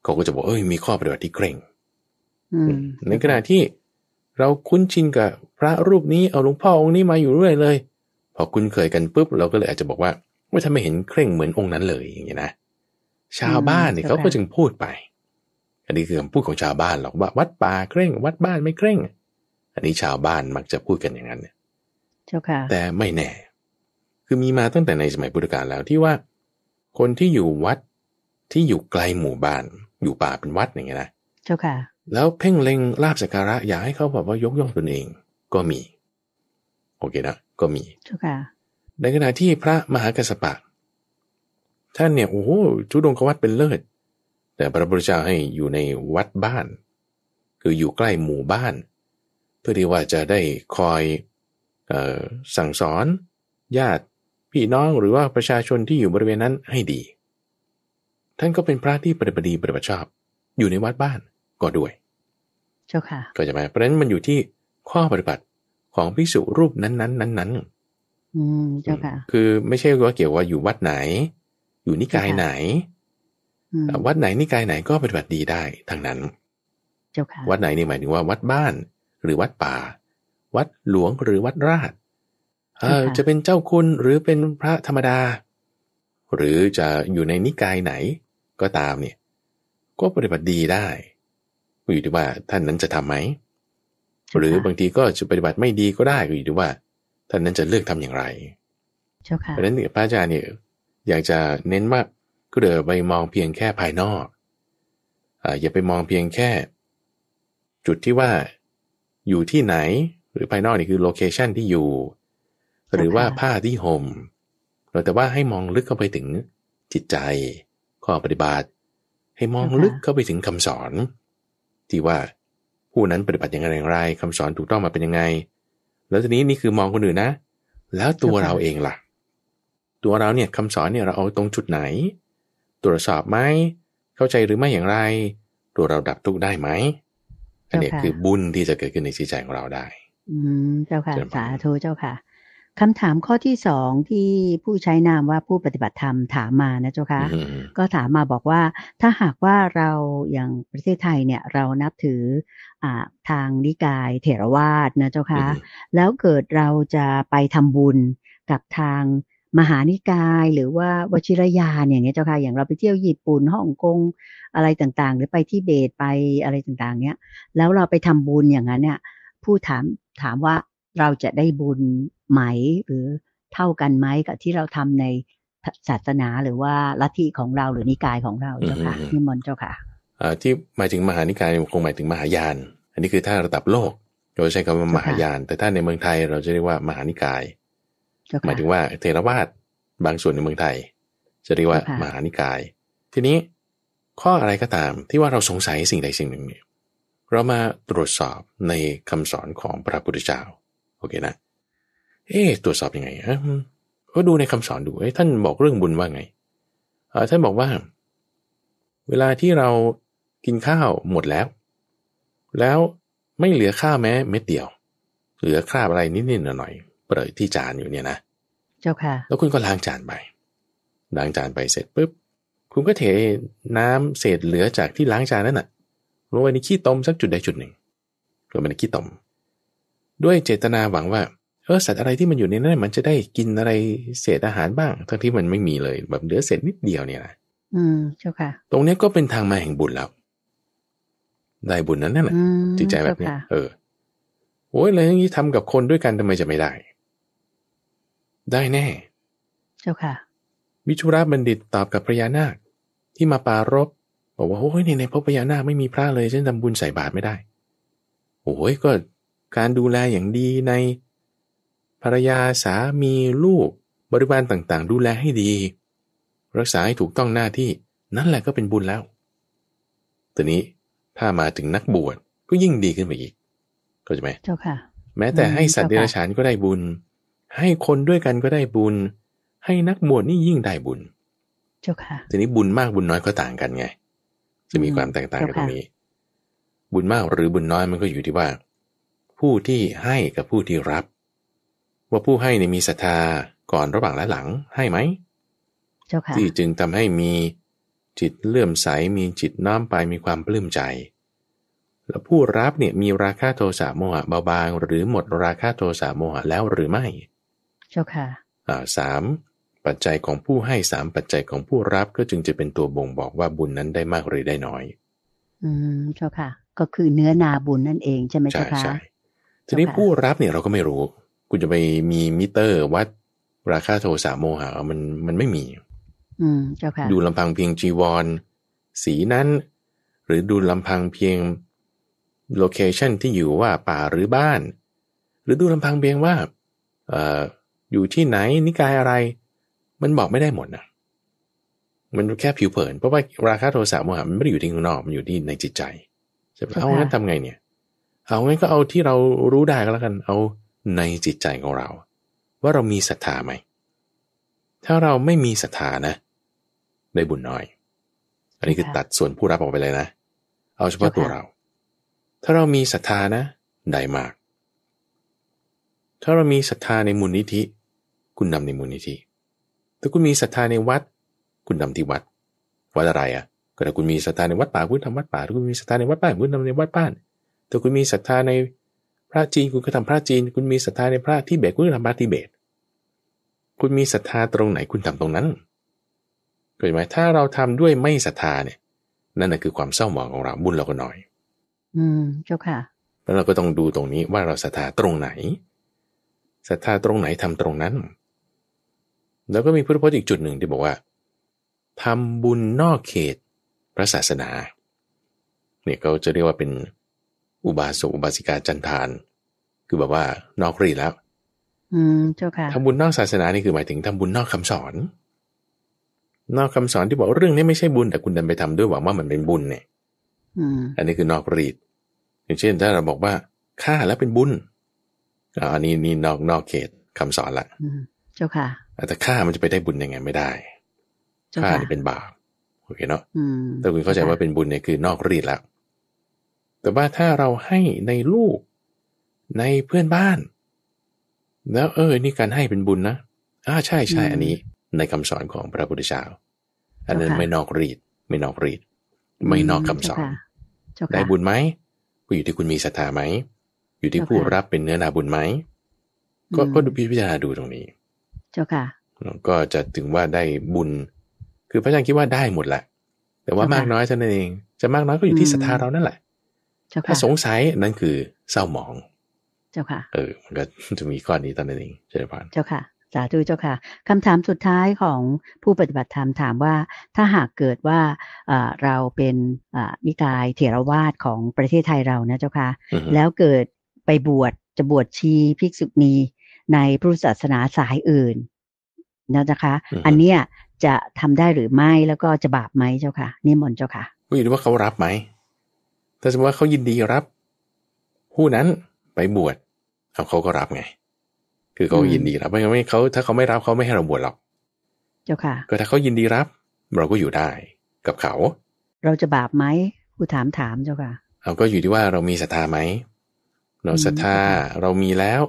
เขาก็จะบอกเอ้ยมีข้อปฏิบัติที่เกรงในขณะที่เราคุ้นชินกับพระรูปนี้เอาหลวงพ่อองค์นี้มาอยู่เรื่อยเลยพอคุ้นเคยกันปุ๊บ เราก็เลยอาจจะบอกว่าม่ททำไม่เห็นเคร่งเหมือนองค์นั้นเลย อย่างนี้นะชาวบ้านเนี่ยเขาก็จึงพูดไปอันนี้คือคำพูดของชาวบ้านหรอกว่าวัดป่าเคร่ง วัดบ้านไม่เคร่ง อันนี้ชาวบ้านมักจะพูดกันอย่างนั้น เนี่ย เจ้าค่ะแต่ไม่แน่ คือมีมาตั้งแต่ในสมัยพุทธกาลแล้วที่ว่าคนที่อยู่วัดที่อยู่ไกลหมู่บ้าน อยู่ป่าเป็นวัดอย่างเงี้ยนะเจ้าค่ะแล้วเพ่งเล็งลาบสักการะอยากให้เขาแบบว่ายกย่องตนเองก็มี โอเคนะก็มีเจ้าค่ะในขณะที่พระมหากัสสปะท่านเนี่ยโอ้โหจุดงควัตเป็นเลิศแต่พระพุทธเจ้าให้อยู่ในวัดบ้าน คืออยู่ใกล้หมู่บ้าน เพื่อที่ว่าจะได้คอยออสั่งสอน ญาติ พี่น้องหรือว่าประชาชนที่อยู่บริเวณนั้นให้ดี ท่านก็เป็นพระที่ปฏิบัติปฏิบัติชอบอยู่ในวัดบ้านก็ด้วยเจ้าค่ะก็จะหมายเพราะนั้นมันอยู่ที่ข้อปฏิบัติของพิสุรูปนั้นๆนั้นๆอืมเจ้าค่ะคือไม่ใช่ว่าเกี่ยวว่าอยู่วัดไหน อยู่นิกายไหนวัดไหนนิกายไหนก็ปฏิบัติดีได้ทั้งนั้น วัดไหนนี่หมายถึงว่าวัดบ้านหรือวัดป่า วัดหลวงหรือวัดราชเออจะเป็นเจ้าคุณหรือเป็นพระธรรมดา หรือจะอยู่ในนิกายไหนก็ตามเนี่ย ก็ปฏิบัติดีได้ อยู่ที่ว่า ท่านนั้นจะทํำไหม หรือบางทีก็จะปฏิบัติไม่ดีก็ได้ก็อยู่ที่ว่า ท่านนั้นจะเลือกทำอย่างไรเพราะฉะนั้นพระอาจารย์เนี่ย อยากจะเน้นมากก็เดือไปมองเพียงแค่ภายนอก อ่าอย่าไปมองเพียงแค่ จุดที่ว่า อยู่ที่ไหนหรือภายนอกนี่คือโลเคชันที่อยู่หรือว่าผ้าที่ห่มเราแต่ว่าให้มองลึกเข้าไปถึงจิตใจข้อปฏิบัติ ให้มองลึกเข้าไปถึงคำสอน ที่ว่าผู้นั้นปฏิบัติอย่างไรอย่างไร คำสอนถูกต้องมาเป็นยังไง แล้วทีนี้นี่คือมองคนอื่นนะ แล้วตัวเราเองล่ะ ตัวเราเนี่ยคำสอนเนี่ยเราเอาตรงจุดไหนตรวจสอบไหม เข้าใจหรือไม่อย่างไร ตัวเราดับทุกข์ได้ไหม อันนี้คือบุญที่จะเกิดขึ้นในจิตใจของเราได้ อืมเจ้าค่ะ สาธุ เจ้าค่ะ คำถามข้อที่สองที่ผู้ใช้นามว่าผู้ปฏิบัติธรรมถามมานะเจ้าค่ะ ก็ถามมาบอกว่า ถ้าหากว่าเราอย่างประเทศไทยเนี่ยเรานับถืออ่าทางนิกาย เถรวาทนะเจ้าค่ะ แล้วเกิดเราจะไปทำบุญกับทางมหานิกายหรือว่าวชิรยานอย่างเงี้ยเจ้าค่ะอย่างเราไปเที่ยวญี่ปุ่นฮ่องกงอะไรต่างๆ หรือไปที่เบตไปอะไรต่างๆเนี้ยแล้วเราไปทำบุญอย่างนั้นเนี่ยผู้ถามถามว่าเราจะได้บุญไหมหรือเท่ากันไหมกับที่เราทำในศาสนาหรือว่าลัทธิของเราหรือนิกายของเราเจ้าค่ะนิมนต์เจ้าค่ะที่หมายถึงมหานิกายคงหมายถึงมหายาน อันนี้คือถ้าระดับโลกเราใช้คำว่ามหายาน แต่ถ้าในเมืองไทยเราจะเรียกว่ามหานิกายหมายถึงว่าเทรวาสบางส่วนในเมืองไทย จะเรียกว่า มหานิกาย ทีนี้ข้ออะไรก็ตามที่ว่าเราสงสัยสิ่งใดสิ่งหนึ่งเนี่ย เรามาตรวจสอบในคำสอนของพระพุทธเจ้าโอเคนะเอ๊ตรวจสอบอยังไงเออก็ดูในคำสอนดูเอ้ท่านบอกเรื่องบุญว่าไงเออท่านบอกว่า เวลาที่เรากินข้าวหมดแล้ว แล้วไม่เหลือข้าวแม้ เม็ดเดียวเหลือคราบอะไรนิดๆหน่อยเปิดที่จานอยู่เนี่ยนะ เจ้าค่ะ แล้วคุณก็ล้างจานไปล้างจานไปเสร็จปุ๊บ คุณก็เทน้ำเศษเหลือจากที่ล้างจานนั่นน่ะ ลงไปในขี้ต้มสักจุดใดจุดหนึ่ง ลงไปในขี้ต้มด้วยเจตนาหวังว่า เออ สัตว์อะไรที่มันอยู่ในนั้นมันจะได้กินอะไรเศษอาหารบ้าง ทั้งที่มันไม่มีเลยแบบเหลือเศษนิดเดียวเนี่ยนะอืมเจ้าค่ะ ตรงนี้ก็เป็นทางมาแห่งบุญแล้ว ได้บุญนั้นนั่นแหละจิตใจแบบนี้เออโอ้ยอะไรอย่างนี้ทำกับคนด้วยกันทำไมจะไม่ได้ได้แน่ เจ้าค่ะ วิชุราบัณฑิตตอบกับพญานาคที่มาปารบบอกว่าโอ้ยในในพระพญานาคไม่มีพระเลยฉันทำบุญใส่บาตรไม่ได้โอ้ยก็การดูแลอย่างดีในภรรยาสามีลูกบริบาลต่างๆดูแลให้ดี รักษาให้ถูกต้องหน้าที่นั่นแหละก็เป็นบุญแล้ว ตอนนี้ถ้ามาถึงนักบวชก็ยิ่งดีขึ้นไปอีกเข้าใจไหมเจ้าค่ะ แม้แต่ให้สัตว์เดรัจฉานก็ได้บุญให้คนด้วยกันก็ได้บุญ ให้นักบวชนี่ยิ่งได้บุญ เจ้าค่ะทีนี้บุญมากบุญน้อยก็ต่างกันไงจะมีความแตกต่างกันตรงนี้ บุญมากหรือบุญน้อยมันก็อยู่ที่ว่า ผู้ที่ให้กับผู้ที่รับ ว่าผู้ให้เนี่ยมีศรัทธาก่อนระหว่างและหลัง ให้ไหมเจ้าค่ะที่จึงทำให้มีจิตเลื่อมใสมีจิตน้อมไปมีความปลื้มใจ แล้วผู้รับเนี่ยมีราคาโทสะโมหะเบาบางหรือหมดราคาโทสะโมหะแล้วหรือไม่เจ้าค่ะอ่าสาม ปัจจัยของผู้ให้สามปัจจัยของผู้รับก็จึงจะเป็นตัวบ่งบอกว่าบุญนั้นได้มากหรือได้น้อย อืม เจ้าค่ะ ก็คือเนื้อนาบุญนั่นเองใช่ไหมเจ้าค่ะใช่ ทีนี้ผู้รับเนี่ยเราก็ไม่รู้ คุณจะไปมีมิเตอร์วัด ราคาโทสะโมหะมันมันไม่มี อืม เจ้าค่ะ ดูลำพังเพียงจีวร สีนั้น หรือดูลำพังเพียงโลเคชันที่อยู่ว่าป่าหรือบ้าน หรือดูลำพังเพียงว่า เอ่ออยู่ที่ไหนนิกายอะไรมันบอกไม่ได้หมดนะมันแค่ผิวเผิน เพราะว่าราคาโทรศัพท์มหมันไม่ได้อยู่ที่ข้างนอกมันอยู่ที่ในจิตใจใช่ไหมเอางั้นทำไงเนี่ยเอางั้นก็เอาที่เรารู้ได้ก็แล้วกันเอาในจิตใจของเรา ว่าเรามีศรัทธาไหม ถ้าเราไม่มีศรัทธานะได้บุญน้อย อันนี้คือตัดส่วนผู้รับออกไปเลยนะเอาเฉพาะตัวเรา ถ้าเรามีศรัทธานะได้มาก ถ้าเรามีศรัทธาในมูลนิธิคุณํำในมูลนิธิถ้าคุณมีศรัทธาในวัด คุณํำที่วัดวัดอะไรอะ่ะก็ถ้าคุณมีศรัทธาในวัดป่าคุณทำวัดป่า ถ้าคุณมีศรัทธาในวัดบ้านคุณํำในวัดบ้านถ้าคุณมีศรัทธาในพระจีน คุณก็ทำพระจีน คุณมีศรัทธาในพระทิเบตคุณก็ทำพระทิเบต คุณมีศรัทธาตรงไหนคุณทำตรงนั้นเข้าใจไหมถ้าเราทำด้วยไม่ศรัทธาเนี่ย นั่นแหะคือความเศร้าหมองของเรา บุญเราก็น้อย อืมเจ้าค่ะ แล้วเราก็ต้องดูตรงนี้ว่าเราศรัทธาตรงไหน ศรัทธาตรงไหนทำตรงนั้นแล้วก็มีพุทธพจน์อีก จุดหนึ่งที่บอกว่าทำบุญนอกเขต พระศาสนา เนี่ยเขาจะเรียกว่าเป็นอุบาสกอุบาสิกาจันทาน คือแบบว่า นอกรีแล้ว อืมเจ้าค่ะทำบุญนอกศาสนานี่คือหมายถึงทำบุญนอกคำสอน นอกคำสอนที่บอกเรื่องนี้ไม่ใช่บุญแต่คุณดันไปทำด้วยหวังว่ามันเป็นบุญเนี่ยอันนี้คือนอกรีดอย่างเช่นถ้าเราบอกว่าฆ่าแล้วเป็นบุญอันนี้นี่นอกนอกเขตคำสอนละเจ้าค่ะแต่ฆ่ามันจะไปได้บุญยังไงไม่ได้ฆ่านี่เป็นบาป โอเคเนาะแต่คุณเข้าใจว่าเป็นบุญเนี่ยคือ นอกรีดแล้ว แต่ว่าถ้าเราให้ในลูก ในเพื่อนบ้าน แล้ว เออ นี่การให้เป็นบุญนะอ่าใช่ใช่อันนี้ ในคำสอนของพระพุทธเจ้า อันนั้นไม่นอกรีดไม่นอกรีดไม่นอกคำสอน ได้บุญไหม ก็อยู่ที่คุณมีศรัทธาไหม อยู่ที่ผู้รับเป็นเนื้อนาบุญไหม ก็ก็ดูพิจารณาดูตรงนี้จ้าค่ะก็จะถึงว่าได้บุญ คือพระอาจารย์คิดว่าได้หมดแหละ แต่ว่ามากน้อยเท่านั้นเอง จะมากน้อยก็อยู่ที่ศรัทธาเรานั่นแหละถ้าสงสัยนั่นคือเศร้าหมอง เจ้าค่ะ เออมันก็จะมีข้อนี้ตอนนั้นเอง เจ้าพานเจ้าค่ะ สาธุเจ้าค่ะ คำถามสุดท้ายของผู้ปฏิบัติธรรมถามว่า ถ้าหากเกิดว่าเราเป็นนิกายเถรวาทของประเทศไทยเรานะเจ้าค่ะ แล้วเกิดไปบวช จะบวชชีภิกษุณีในพุทธศาสนาสายอื่นนะจ๊ะคะ อันเนี้ยจะทำได้หรือไม่แล้วก็จะบาปไหมเจ้าค่ะนิมนต์เจ้าค่ะก็อยู่ที่ว่าเขารับไหม ถ้าสมมติว่าเขายินดีรับ ผู้นั้นไปบวชเขาเขาก็รับไงคือเขายินดีรับไม่ไม่เขาถ้าเขาไม่รับเขาไม่ให้เราบวชหรอก เจ้าค่ะ ก็ถ้าเขายินดีรับ เราก็อยู่ได้กับเขา เราจะบาปไหมผู้ถามถามเจ้าค่ะเราก็อยู่ที่ว่าเรามีศรัทธาไหมเราศรัทธาเรามีแล้ว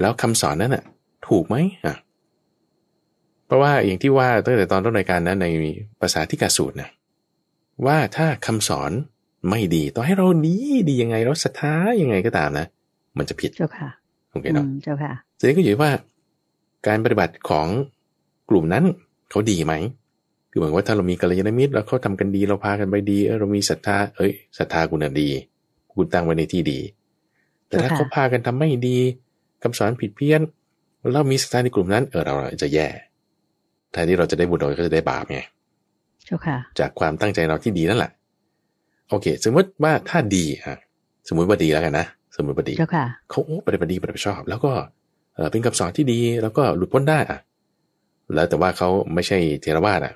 แล้วคำสอนนั้นน่ะถูกไหมอ่ะ เพราะว่าอย่างที่ว่าตั้งแต่ตอนต้นรายการนะในภาษาที่กาสูตรนะว่าถ้าคำสอนไม่ดีต่อให้เราดีดียังไงเราศรัทธายังไงก็ตามนะ มันจะผิดเจ้าค่ะโอเคเนาะเจ้าค่ะทีนี้ก็อยู่ว่า การปฏิบัติของกลุ่มนั้นเขาดีไหมคือเหมือนว่าถ้าเรามีกัลยาณมิตรแล้วเขาทากันดีเราพากันไปดีเรามีศรัทธาเอ้ยศรัทธาคุณน่ดีคุณตั้งไว้ในที่ดี แต่ถ้าเขาพากันทำไม่ดีคำสอนผิดเพี้ยนแล้วมีศรัทธาในกลุ่มนั้นเออเราจะแย่แทนที่เราจะได้บุญเราก็จะได้บาปไงจากความตั้งใจเราที่ดีนั่นแหละ โอเค สมมติว่า ถ้าดีอ่ะ สมมติว่าดีแล้วกันนะสมมติว่าดีเขาปฏิบัติดีปฏิบัติชอบ แล้วก็เป็นคำสอนที่ดีแล้วก็หลุดพ้นได้ อ่ะแล้วแต่ว่าเขาไม่ใช่เทรวาสอ่ะ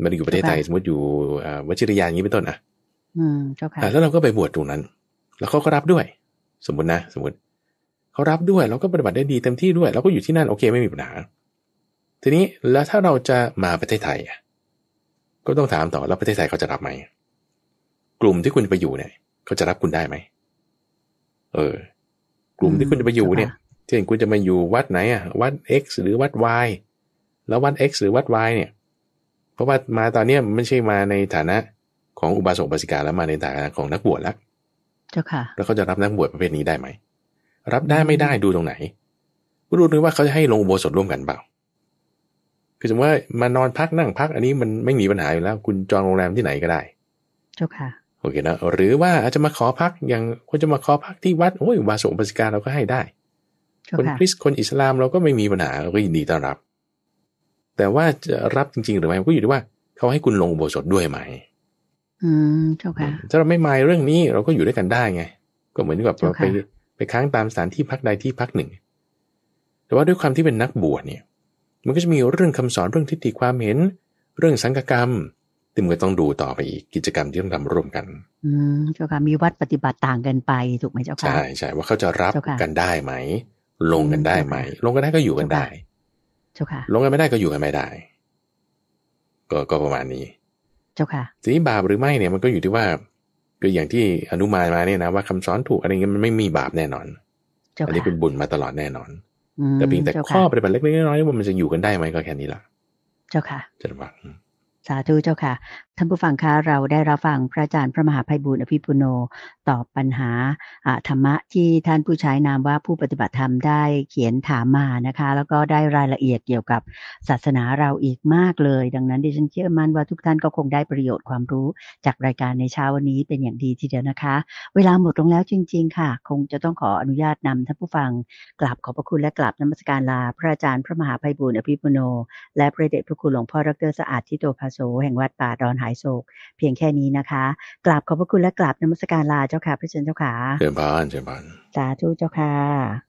ไม่ได้อยู่ประเทศไทยสมมติอยู่วชิรยานี้เป็นต้นอ่ะ อืมเจ้าค่ะ แล้วเราก็ไปบวชตรงนั้น แล้วเขาก็รับด้วย สมมตินะสมมติเขารับด้วยเราก็ปฏิบัติได้ดีเต็มที่ด้วยเราก็อยู่ที่นั่นโอเคไม่มีปัญหาทีนี้แล้วถ้าเราจะมาประเทศไทย ก็ต้องถามต่อแล้วประเทศไทยเขาจะรับไหม กลุ่มที่คุณจะไปอยู่เนี่ย เขาจะรับคุณได้ไหมเออกลุ่มที่คุณจะไปอยู่เนี่ยเช่นคุณจะมาอยู่วัดไหนอ่ะวัด X หรือวัด Y แล้ววัด X หรือวัด Y เนี่ย เพราะว่ามาตอนเนี้ยไม่ใช่มาในฐานะของอุบาสกบาสิกาแล้วมาในฐานะของนักบวชแล้วเจ้าค่ะแล้วเขาจะรับนักบวชประเภทนี้ได้ไหมรับได้ไม่ได้ดูตรงไหนรู้ด้วยว่าเขาจะให้ลงอุโบสถร่วมกันเปล่า คือสมมติว่ามานอนพักนั่งพัก อันนี้มันไม่มีปัญหาอยู่แล้ว คุณจองโรงแรมที่ไหนก็ได้ เจ้าค่ะ โอเคนะ หรือว่าอาจจะมาขอพักอย่างคนจะมาขอพักที่วัดโอ้ยวาสุปสิกาเราก็ให้ได้คนคริสต์คนอิสลามเราก็ไม่มีปัญหาเราก็ยินดีต้อนรับ แต่ว่าจะรับจริง ๆ หรือไม่ก็อยู่ที่ว่า เขาให้คุณลงอุโบสถด้วยไหม อืมเจ้าค่ะถ้าเราไม่มายเรื่องนี้เราก็อยู่ด้วยกันได้ไง ก็เหมือนกับเราไปไปค้างตามสถานที่พักใดที่พักหนึ่ง แต่ว่าด้วยความที่เป็นนักบวชเนี่ย มันก็จะมีเรื่องคำสอนเรื่องทิฏฐิความเห็นเรื่องสังกกรรม ติมก็ต้องดูต่อไปอีกกิจกรรมที่ต้องทำร่วมกันอืมเจ้าค่ะมีวัดปฏิบัติต่างกันไป ถูกไหมเจ้าค่ะใช่ใช่ว่าเขาจะรับกันได้ไหม ลงกันได้ไหมลงกันได้ก็อยู่กันได้เจ้าค่ะลงกันไม่ได้ก็อยู่กันไม่ได้ ก็ก็ประมาณนี้ เจ้าค่ะทีนี้บาปหรือไม่เนี่ยมันก็อยู่ที่ว่าคืออย่างที่อนุมานมาเนี่ยนะ ว่าคำสอนถูกอะไรเงี้ยมันไม่มีบาปแน่นอน อันนี้เป็นบุญมาตลอดแน่นอน แต่เพียงแต่ข้อปฏิบัติเล็กๆน้อยๆว่ามันจะอยู่กันได้ไหมก็แค่นี้ล่ะเจ้าค่ะจะหวังสาธุเจ้าค่ะท่านผู้ฟังคะเราได้รับฟังพระอาจารย์พระมหาภัยบุญอภิปุโนตอบปัญหาธรรมะที่ท่านผู้ใช้นามว่าผู้ปฏิบัติธรรมได้เขียนถามมานะคะแล้วก็ได้รายละเอียดเกี่ยวกับศาสนาเราอีกมากเลย ดังนั้น ดิฉันเชื่อมั่นว่าทุกท่านก็คงได้ประโยชน์ความรู้ จากรายการในเช้าวันนี้เป็นอย่างดีทีเดียวนะคะ เวลาหมดลงแล้วจริงๆค่ะคงจะต้องขออนุญาตนำท่านผู้ฟังกลับขอบพระคุณและกลับนมัสการลา พระอาจารย์ พระมหาภัยบุญอภิปุโน และพระเดชพระคุณหลวงพ่อรักเตอร์สะอาดทิโตภาโซแห่งวัดป่าดอนหายโศกเพียงแค่นี้นะคะกราบขอบพระคุณและกราบนมัสการลาเจ้าค่ะพระเจ้าค่ะเจ้าพานเจ้าพาน สาธุเจ้าค่ะ